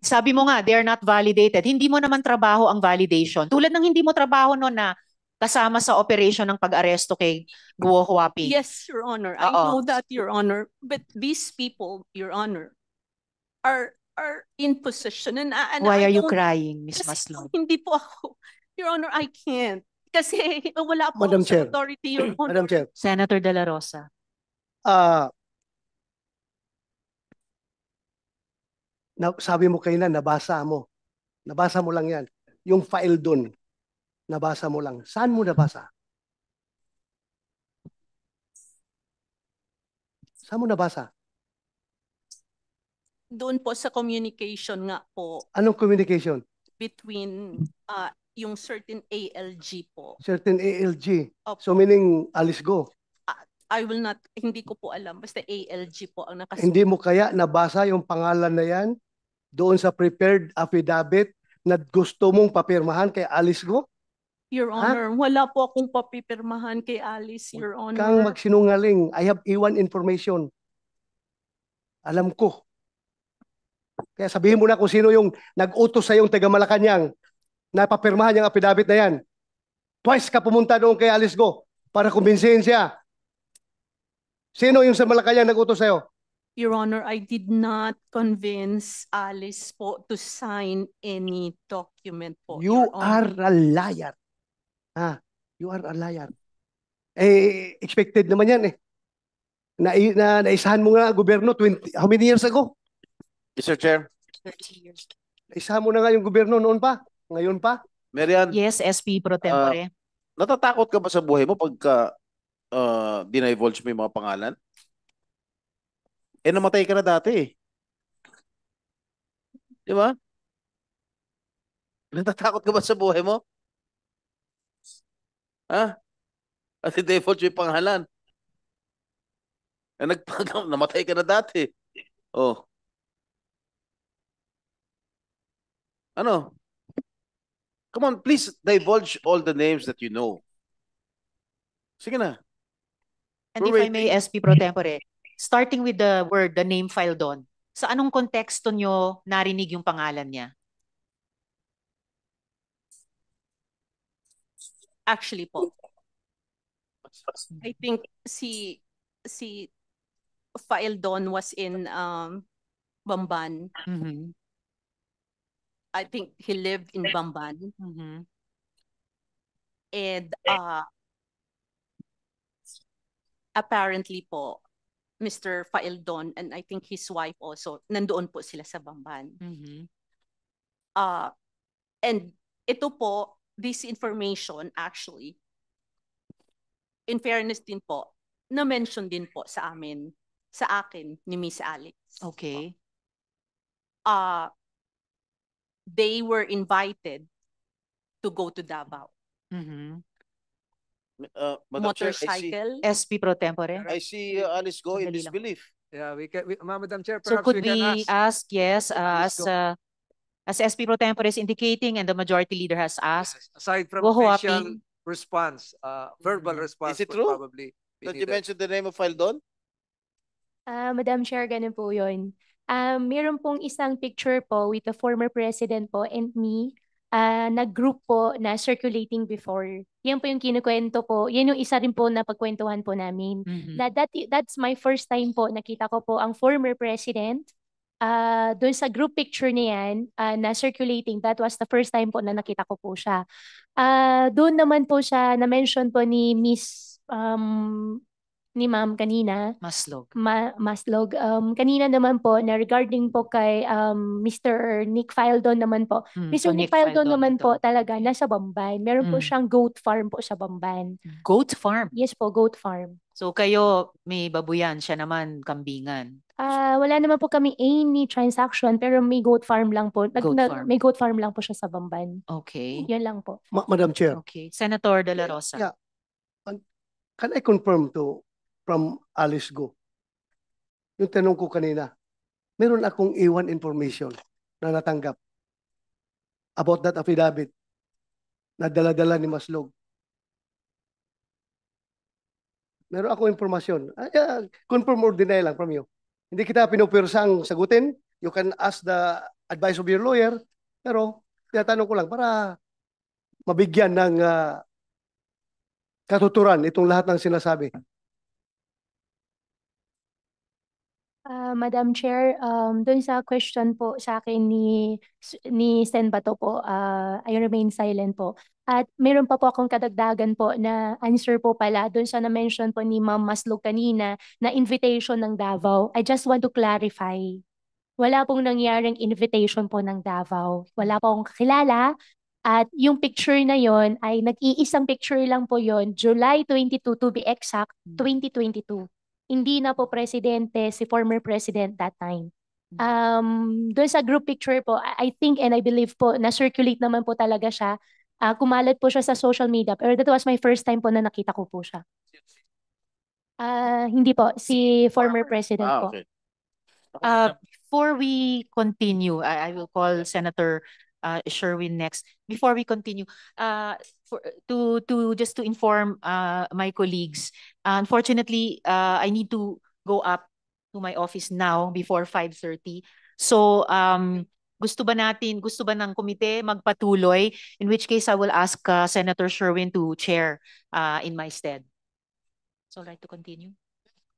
sabi mo nga, they are not validated. Hindi mo naman trabaho ang validation. Tulad ng hindi mo trabaho no na kasama sa operation ng pag-aresto kay Guo Huapi. Yes, Your Honor. Uh -oh. I know that, Your Honor. But these people, Your Honor, are are in position. And, and Why I are you crying, Ms. Maslong? Hindi po ako. Your Honor, I can't. Kasi wala po Madam Chair. authority, Your Honor. Madam Chair. Senator De La Rosa. Uh, na, sabi mo kayo na, nabasa mo. Nabasa mo lang yan. Yung file dun, nabasa mo lang. Saan mo nabasa? Saan mo nabasa? Doon po sa communication nga po. Anong communication? Between uh, yung certain ALG po. Certain ALG. Opo. So meaning alis go. Ah, I will not, hindi ko po alam. Basta ALG po ang nakasunod. Hindi mo kaya nabasa yung pangalan na yan? doon sa prepared affidavit na gusto mong papirmahan kay Alice Go? Your Honor, wala po akong papipirmahan kay Alice, Your Honor. Kang magsinungaling. I have iwan information. Alam ko. Kaya sabihin mo na kung sino yung nag-utos sa yung taga Malacanang na papirmahan yung affidavit na yan. Twice ka pumunta doon kay Alice Go para kumbinsihin siya. Sino yung sa Malacanang nag-utos sa'yo? Your Honor, I did not convince Alice po to sign any document po. You Your are a liar. Ah, you are a liar. Eh, expected naman yan eh. Na, na, naisahan mo nga, gobyerno, 20, how many years ago? Mr. Chair, 30 years. Naisahan mo na nga yung gobyerno noon pa, ngayon pa. Marian, Yes, SP pro tempore. Ah, natatakot ka ba sa buhay mo pagka uh, dinivulge mo yung mga pangalan? Eh, namatay ka na dati eh. Di ba? Natatakot ka ba sa buhay mo? Ha? At the default yung pangalan. Na eh, nagpagam, namatay ka na dati. Oh. Ano? Come on, please divulge all the names that you know. Sige na. And We're if waiting. I may, SP Pro Tempore, starting with the word, the name file doon, sa anong konteksto nyo narinig yung pangalan niya? Actually po. I think si si Fael Don was in um, Bamban. Mm-hmm. I think he lived in Bamban. Mm-hmm. And uh, apparently po, Mr. Faeldon and I think his wife also, nandoon po sila sa Bamban. Mm-hmm. Uh, and ito po, this information actually, in fairness din po, na-mention din po sa amin, sa akin ni Miss Alex. Okay. Uh, they were invited to go to Davao. Mm-hmm uh, Madam Chair, motorcycle? SP pro tempore? I see uh, Alice go in disbelief. Yeah, we can, we, Ma- Madam Chair, So could we can ask. ask, yes, uh, as, uh, as SP pro tempore is indicating and the majority leader has asked, Aside from official response, uh, verbal mm-hmm. response it true? probably be Don't you mention the name of file Faldon? Uh, ah, Madam Chair, ganun po yun. Um, meron pong isang picture po with the former president po and me uh, na group po na circulating before. Yan po yung kinukwento po. Yan yung isa rin po na pagkwentuhan po namin. Mm-hmm. That, that, that's my first time po. Nakita ko po ang former president uh, ah, doon sa group picture niyan uh, ah, na circulating. That was the first time po na nakita ko po siya. Uh, doon naman po siya na-mention po ni Miss um, ni ma'am kanina. Maslog. Ma- Maslog. Um, kanina naman po, na regarding po kay um, Mr. Nick Fildon naman po. Mm, Mr. So Nick, Nick Fildon, Fildon naman ito. po talaga nasa Bamban. Meron mm. po hmm. siyang goat farm po sa Bamban. Goat farm? Yes po, goat farm. So kayo may babuyan, siya naman kambingan. Uh, wala naman po kami any transaction pero may goat farm lang po. Nag, goat na, farm. May goat farm lang po siya sa Bamban. Okay. Yan lang po. Ma- Madam Chair. Okay. Senator De La Rosa. Yeah. Can I confirm to from Alice Go. Yung tanong ko kanina, meron akong iwan information na natanggap about that affidavit na daladala ni Maslog. Meron ako informasyon. Uh, ah, confirm or deny lang from you. Hindi kita pinupirsang sagutin. You can ask the advice of your lawyer. Pero tinatanong ko lang para mabigyan ng uh, katuturan itong lahat ng sinasabi Uh, Madam Chair, um, doon sa question po sa akin ni, ni Sen Bato po, uh, I remain silent po. At mayroon pa po akong kadagdagan po na answer po pala doon sa na-mention po ni Ma'am Maslog kanina na invitation ng Davao. I just want to clarify. Wala pong nangyaring invitation po ng Davao. Wala pong kakilala. At yung picture na yon ay nag-iisang picture lang po yon July 22 to be exact, 2022. Hmm hindi na po presidente, si former president that time. Hmm. Um, doon sa group picture po, I think and I believe po, na-circulate naman po talaga siya. Uh, kumalat po siya sa social media. Pero that was my first time po na nakita ko po siya. Uh, hindi po, si former president ah, po. po. Uh, ah, before we continue, I, I will call Senator uh, Sherwin next. Before we continue, uh, for, to to just to inform uh, my colleagues, unfortunately, uh, I need to go up to my office now before 5.30. So, um, gusto ba natin, gusto ba ng komite magpatuloy? In which case, I will ask uh, Senator Sherwin to chair uh, in my stead. So, right to continue?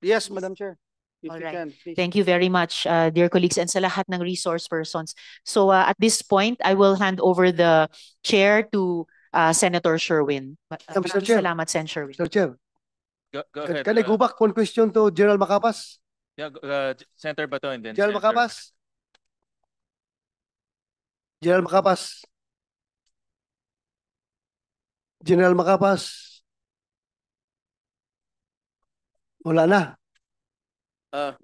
Yes, Madam Chair. If All right. Can, Thank you very much, uh, dear colleagues, and sa lahat ng resource persons. So uh, at this point, I will hand over the chair to uh, Senator Sherwin. Uh, Mr. Salamat, Sen. Sherwin. Mr. Chair. Go, go ahead. Can, can I go uh, back one question to General Macapas? Yeah, uh, Senator Baton then. General Senator. Macapas? General Macapas? General Macapas? Wala na. Uh,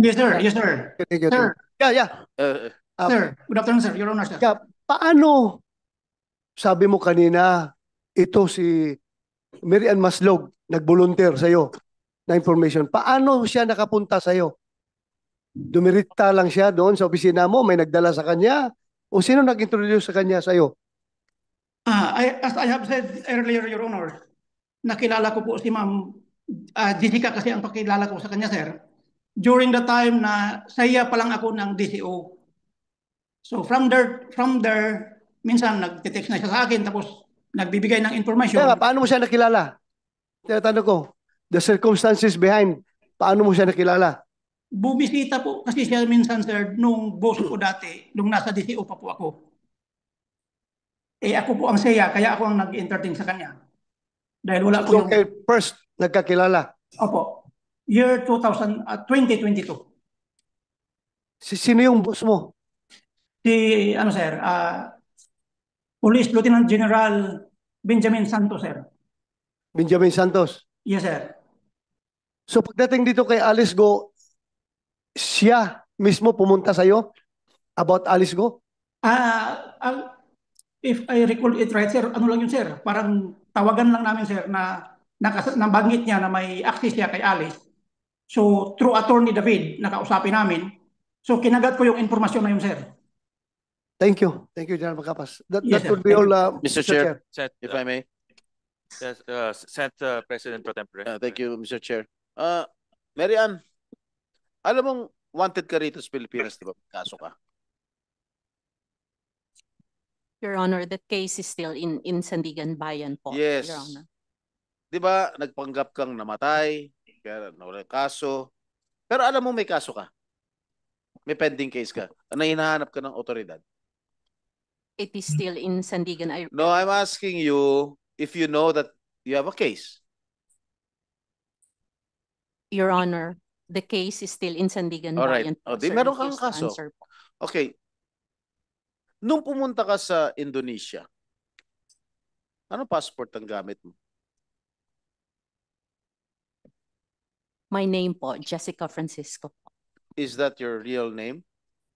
yes, sir. Yes, sir. Sir. Yeah, yeah. Uh, uh, sir, um, good afternoon, sir. Your Honor, sir. Yeah, paano, sabi mo kanina, ito si Marian Maslog, nag-volunteer sa'yo na information. Paano siya nakapunta sa'yo? Dumirita lang siya doon sa opisina mo, may nagdala sa kanya, o sino nag-introduce sa kanya sa'yo? Uh, I, as I have said earlier, Your Honor, nakilala ko po si Ma'am uh, Jessica kasi ang pakilala ko sa kanya, sir during the time na saya pa lang ako ng DCO. So from there, from there, minsan nag-text na siya sa akin tapos nagbibigay ng information. Kaya, paano mo siya nakilala? Tinatanong ko, the circumstances behind, paano mo siya nakilala? Bumisita po kasi siya minsan sir nung boss ko dati, nung nasa DCO pa po ako. Eh ako po ang saya, kaya ako ang nag-entertain sa kanya. Dahil wala so, ko yung... Okay, first, nagkakilala. Opo year 2000, 2022. Uh, si sino yung boss mo? Si, ano sir, uh, Police Lieutenant General Benjamin Santos, sir. Benjamin Santos? Yes, sir. So pagdating dito kay Alice Go, siya mismo pumunta sa sa'yo about Alice Go? Ah, uh, uh, if I recall it right, sir, ano lang yun, sir? Parang tawagan lang namin, sir, na nakas- nabangit niya na may access siya kay Alice. So, through Attorney David, nakausapin namin. So, kinagat ko yung informasyon na yun, sir. Thank you. Thank you, General Macapas. That, yes, that would be all, uh, Mr. Chair, Chair. if I may. Yes, uh, sent uh, President Pro Tempore. Uh, thank you, Mr. Chair. Uh, Mary Ann, alam mong wanted ka rito sa Pilipinas, di ba? Kaso ka. Your Honor, that case is still in, in Sandigan Bayan po. Yes. Di ba, nagpanggap kang namatay, kaya nawala kaso. Pero alam mo may kaso ka. May pending case ka. Ano hinahanap ka ng otoridad? It is still in Sandigan. I... No, I'm asking you if you know that you have a case. Your Honor, the case is still in Sandigan. All right. Oh, di meron kang kaso. Answer. Okay. Nung pumunta ka sa Indonesia, ano passport ang gamit mo? My name po, Jessica Francisco. Is that your real name?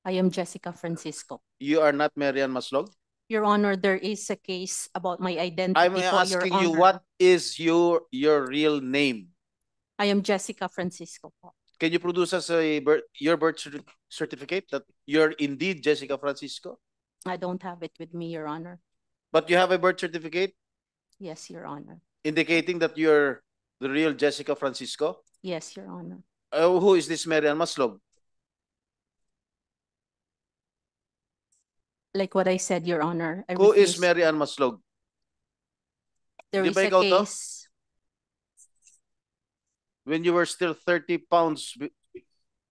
I am Jessica Francisco. You are not Marian Maslog? Your Honor, there is a case about my identity. I'm po, asking Your you, what is your your real name? I am Jessica Francisco po. Can you produce us a birth, your birth certificate that you're indeed Jessica Francisco? I don't have it with me, Your Honor. But you have a birth certificate Yes, Your Honor. indicating that you're the real Jessica Francisco? Yes, Your Honor. Uh, who is this Marian Maslog? Like what I said, Your Honor. I Who is refuse- Marian Maslog? There is a ikaw to? case. When you were still 30 pounds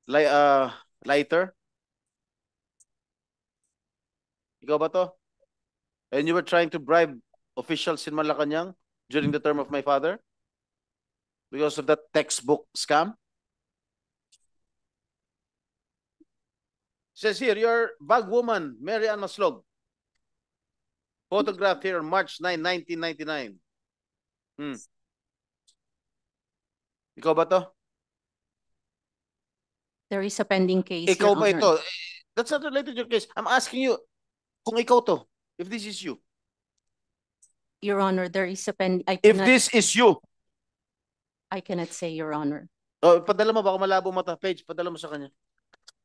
li uh, lighter? Ikaw ba to? And you were trying to bribe officials in Malacanang during the term of my father? because of the textbook scam? It says here, your bag woman, Mary Ann Maslog. Photographed here March 9, 1999. Hmm. Ikaw ba to? There is a pending case. Ikaw ba ito? That's not related to your case. I'm asking you, kung ikaw to, if this is you. Your Honor, there is a pending... If cannot... this is you, I cannot say, Your Honor. Oh, padala mo baka malabo mata page, padala mo sa kanya.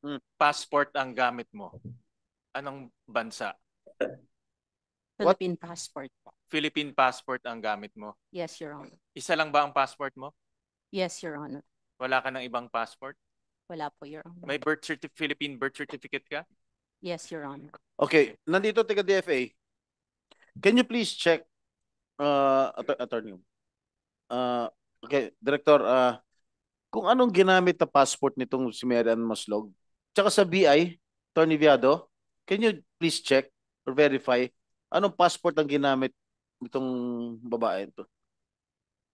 Hmm. Passport ang gamit mo. Anong bansa? What? Philippine passport Philippine passport ang gamit mo. Yes, Your Honor. Isa lang ba ang passport mo? Yes, Your Honor. Wala ka ng ibang passport? Wala po, Your Honor. May birth certi Philippine birth certificate ka? Yes, Your Honor. Okay, nandito taga DFA. Can you please check uh att attorney? Uh, Okay, Director, uh, kung anong ginamit na passport nitong si Marian Maslog, tsaka sa BI, Tony Viado, can you please check or verify anong passport ang ginamit nitong babae ito?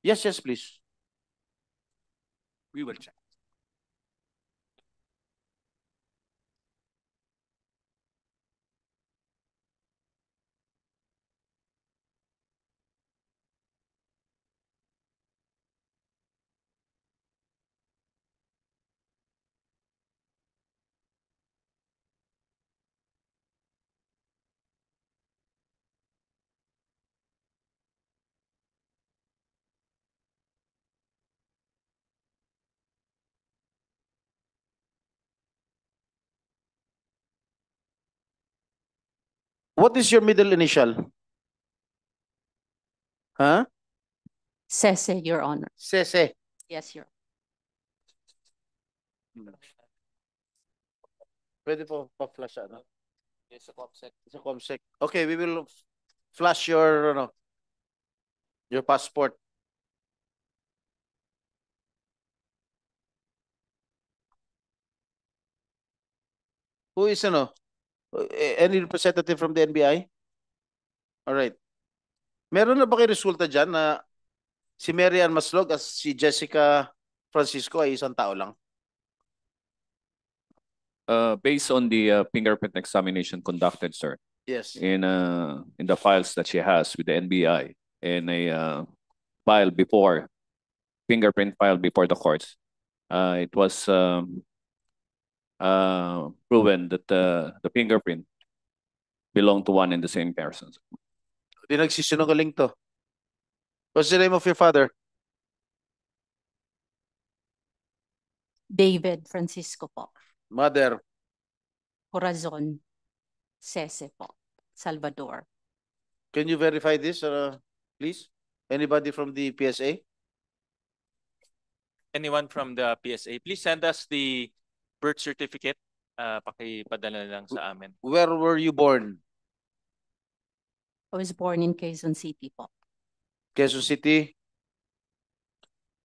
Yes, yes, please. We will check. What is your middle initial? Huh? Sese, Your Honor. Sese. Yes, Your Honor. Ready for pa-flash ano? Yes, sa ComSec. Sa ComSec. Okay, we will flash your ano, your passport. Who is ano? Eh, any representative from the NBI? All right. Meron na ba kayo resulta dyan na si Marian Maslog at si Jessica Francisco ay isang tao lang? Uh, based on the uh, fingerprint examination conducted, sir. Yes. In uh, in the files that she has with the NBI in a uh, file before fingerprint file before the courts, uh, it was um, uh, proven that uh, the fingerprint belong to one and the same person. Hindi to. What's the name of your father? David Francisco po. Mother? Corazon Cese po. Salvador. Can you verify this, uh, please? Anybody from the PSA? Anyone from the PSA, please send us the birth certificate, uh, pakipadala lang sa amin. Where were you born? I was born in Quezon City po. Quezon City?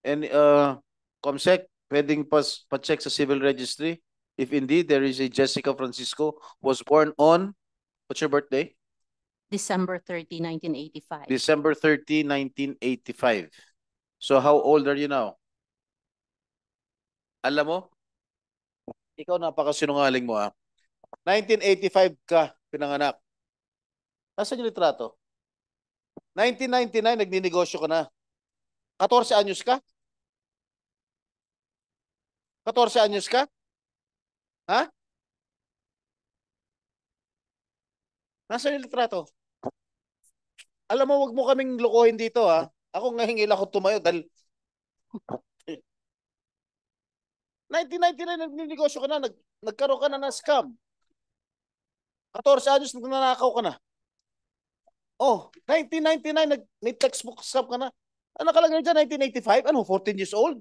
And uh, ah, Comsec, pwedeng pas pa-check sa civil registry if indeed there is a Jessica Francisco was born on, what's your birthday? December 30, 1985. December 30, 1985. So how old are you now? Alam mo, ikaw napakasinungaling mo ah. 1985 ka pinanganak. Nasaan yung litrato? 1999, nagninegosyo ka na. 14 anyos ka? 14 anyos ka? Ha? Nasaan yung litrato? Alam mo, wag mo kaming lokohin dito ha. Ako nga hingil ako tumayo dahil 1999 nagninegosyo ka na, nag, nagkaroon ka na ng scam. 14 anyos nananakaw ka na. Oh, 1999 nag may textbook scam ka na. Ano nakalagay dyan 1985? Ano, 14 years old?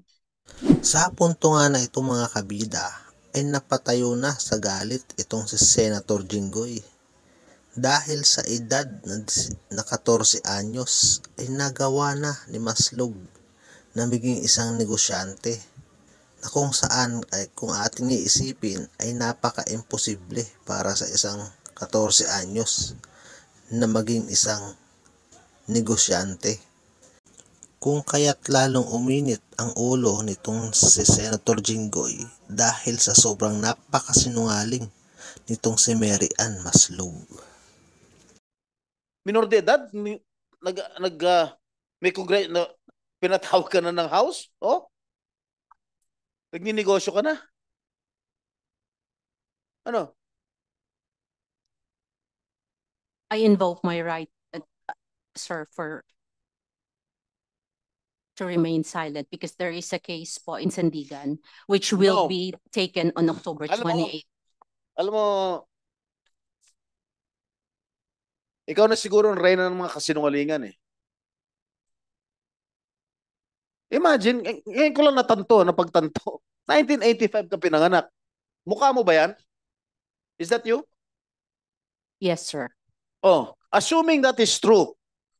Sa punto nga na itong mga kabida, ay napatayo na sa galit itong si Senator Jinggoy. Dahil sa edad na 14 anyos ay nagawa na ni Maslog na maging isang negosyante na kung saan ay kung ating iisipin ay napaka-imposible para sa isang 14 anyos na maging isang negosyante. Kung kaya't lalong uminit ang ulo nitong si Senator Jinggoy dahil sa sobrang napakasinungaling nitong si Mary Ann Maslog. Minor de edad, nag, nag, uh, may kongre, na, pinatawag ka na ng house, oh? Nagninegosyo ka na. Ano? I invoke my right, uh, sir, for to remain silent because there is a case po in Sandigan which will No. be taken on October Alam mo- 28. Alam mo, ikaw na siguro ang reyna ng mga kasinungalingan eh. Imagine, ngayon ko lang natanto, napagtanto. 1985 ka pinanganak. Mukha mo ba yan? Is that you? Yes, sir. Oh, assuming that is true,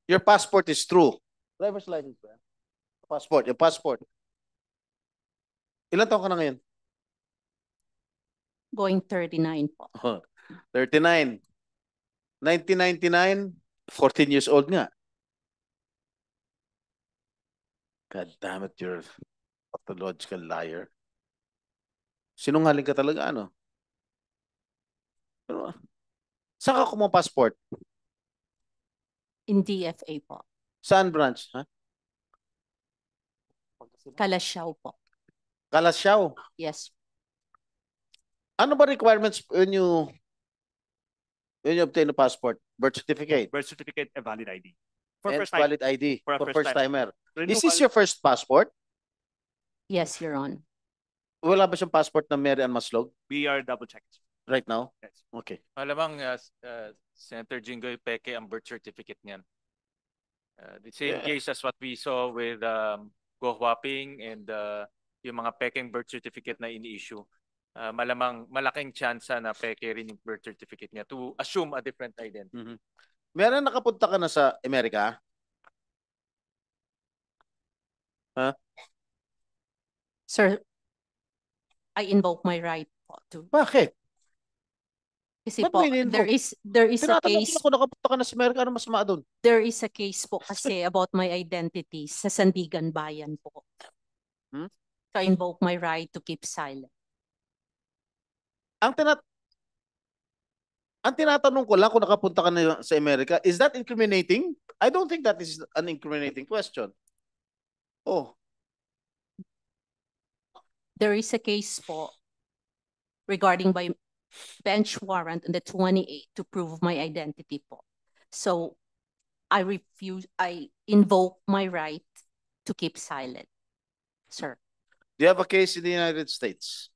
your passport is true. Driver's license ba? Passport, your passport. Ilan taon ka na ngayon? Going 39 po. 39. 1999, 14 years old nga. God damn it, you're a pathological liar. Sinungaling ka talaga, ano? Pero, saan ka kumuha passport? In DFA po. Saan branch? Ha? Kalasyaw po. Kalasyaw? Yes. Ano ba requirements when you when you obtain a passport? Birth certificate? Birth certificate and valid ID. For and first time. valid ID for, a first, first time. timer. Renewal. Is this your first passport? Yes, you're on. Wala ba siyang passport na Mary Ann Maslog? We are double checked. Right now? Yes. Okay. Malamang uh, uh, Senator Jingoy Peke ang birth certificate niyan. Uh, the same yeah. case as what we saw with um, Go Huaping and uh, yung mga peking birth certificate na ini-issue. Uh, malamang malaking chance na peke rin yung birth certificate niya to assume a different identity. Mm -hmm. Meron nakapunta ka na sa Amerika? Ha? Sir, I invoke my right po to. Bakit? Kasi Ba't po, there is there is a case ko nakapunta ka na sa Amerika, ano masama doon? there is a case po kasi about my identity sa Sandigan Bayan po. Hmm? To invoke my right to keep silent. Ang tinat ang tinatanong ko lang kung nakapunta ka na sa Amerika, is that incriminating? I don't think that is an incriminating question. Oh. There is a case po regarding my bench warrant on the 28 to prove my identity po. So I refuse, I invoke my right to keep silent, sir. Do you have a case in the United States?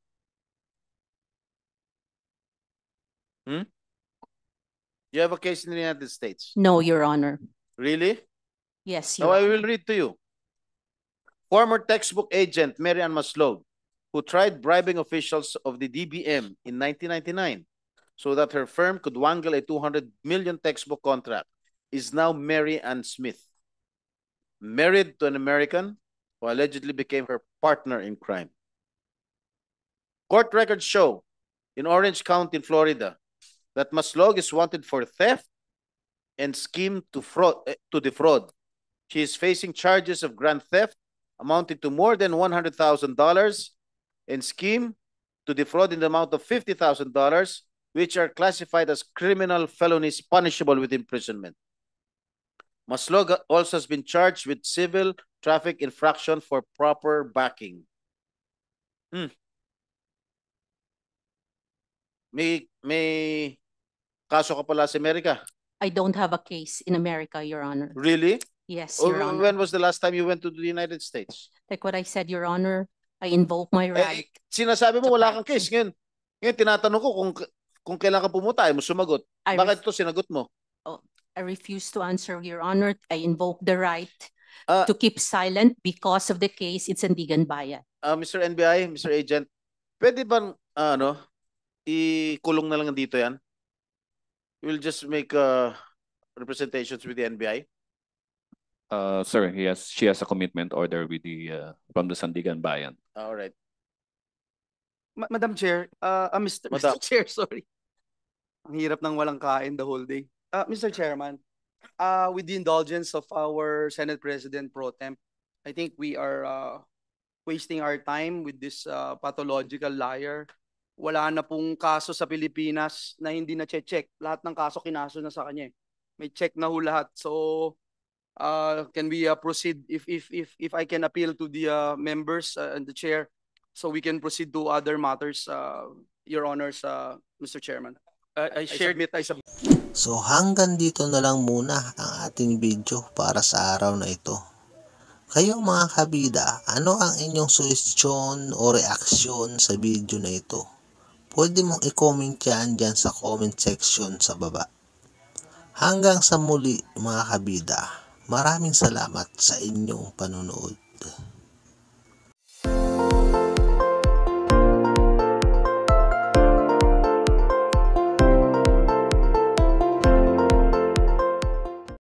Hmm? You have a case in the United States? No, Your Honor. Really? Yes, Your I will read to you. Former textbook agent Ann Maslow, who tried bribing officials of the DBM in 1999 so that her firm could wangle a 200 million textbook contract, is now Mary Ann Smith, married to an American who allegedly became her partner in crime. Court records show in Orange County, Florida, that Maslog is wanted for theft and scheme to, fraud, eh, to defraud. She is facing charges of grand theft amounting to more than $100,000 and scheme to defraud in the amount of $50,000, which are classified as criminal felonies punishable with imprisonment. Maslog also has been charged with civil traffic infraction for proper backing. Hmm. May, may Kaso ka pala sa Amerika? I don't have a case in America, Your Honor. Really? Yes, oh, Your Honor. When was the last time you went to the United States? Like what I said, Your Honor, I invoke my eh, right. Eh, sinasabi mo wala kang case ngayon. Ngayon tinatanong ko kung kung kailan ka pumunta, ay mo sumagot. I Bakit ito sinagot mo? Oh, I refuse to answer, Your Honor. I invoke the right uh, to keep silent because of the case in Sandigan Bayan. Uh, ah, Mr. NBI, Mr. Agent, pwede bang uh, ano, ikulong na lang dito yan? we will just make uh, representations with the NBI? Uh, sir, he has, she has a commitment order with the, uh, from the Sandigan Bayan. All right. Ma- Madam Chair, uh, ah, uh, Mr. Madam. Mr. Chair, sorry. Ang hirap ng walang kain the whole day. Uh, Mr. Chairman, uh, with the indulgence of our Senate President Pro Temp, I think we are uh, wasting our time with this uh, pathological liar wala na pong kaso sa Pilipinas na hindi na check. Lahat ng kaso kinaso na sa kanya. Eh. May check na ho lahat. So uh, can we uh, proceed if if if if I can appeal to the uh, members uh, and the chair so we can proceed to other matters uh, your honors uh, Mr. Chairman. I, I shared I submit, I submit. So hanggang dito na lang muna ang ating video para sa araw na ito. Kayo mga kabida, ano ang inyong suwestyon o reaksyon sa video na ito? pwede mong i-comment yan dyan sa comment section sa baba. Hanggang sa muli mga kabida, maraming salamat sa inyong panunood.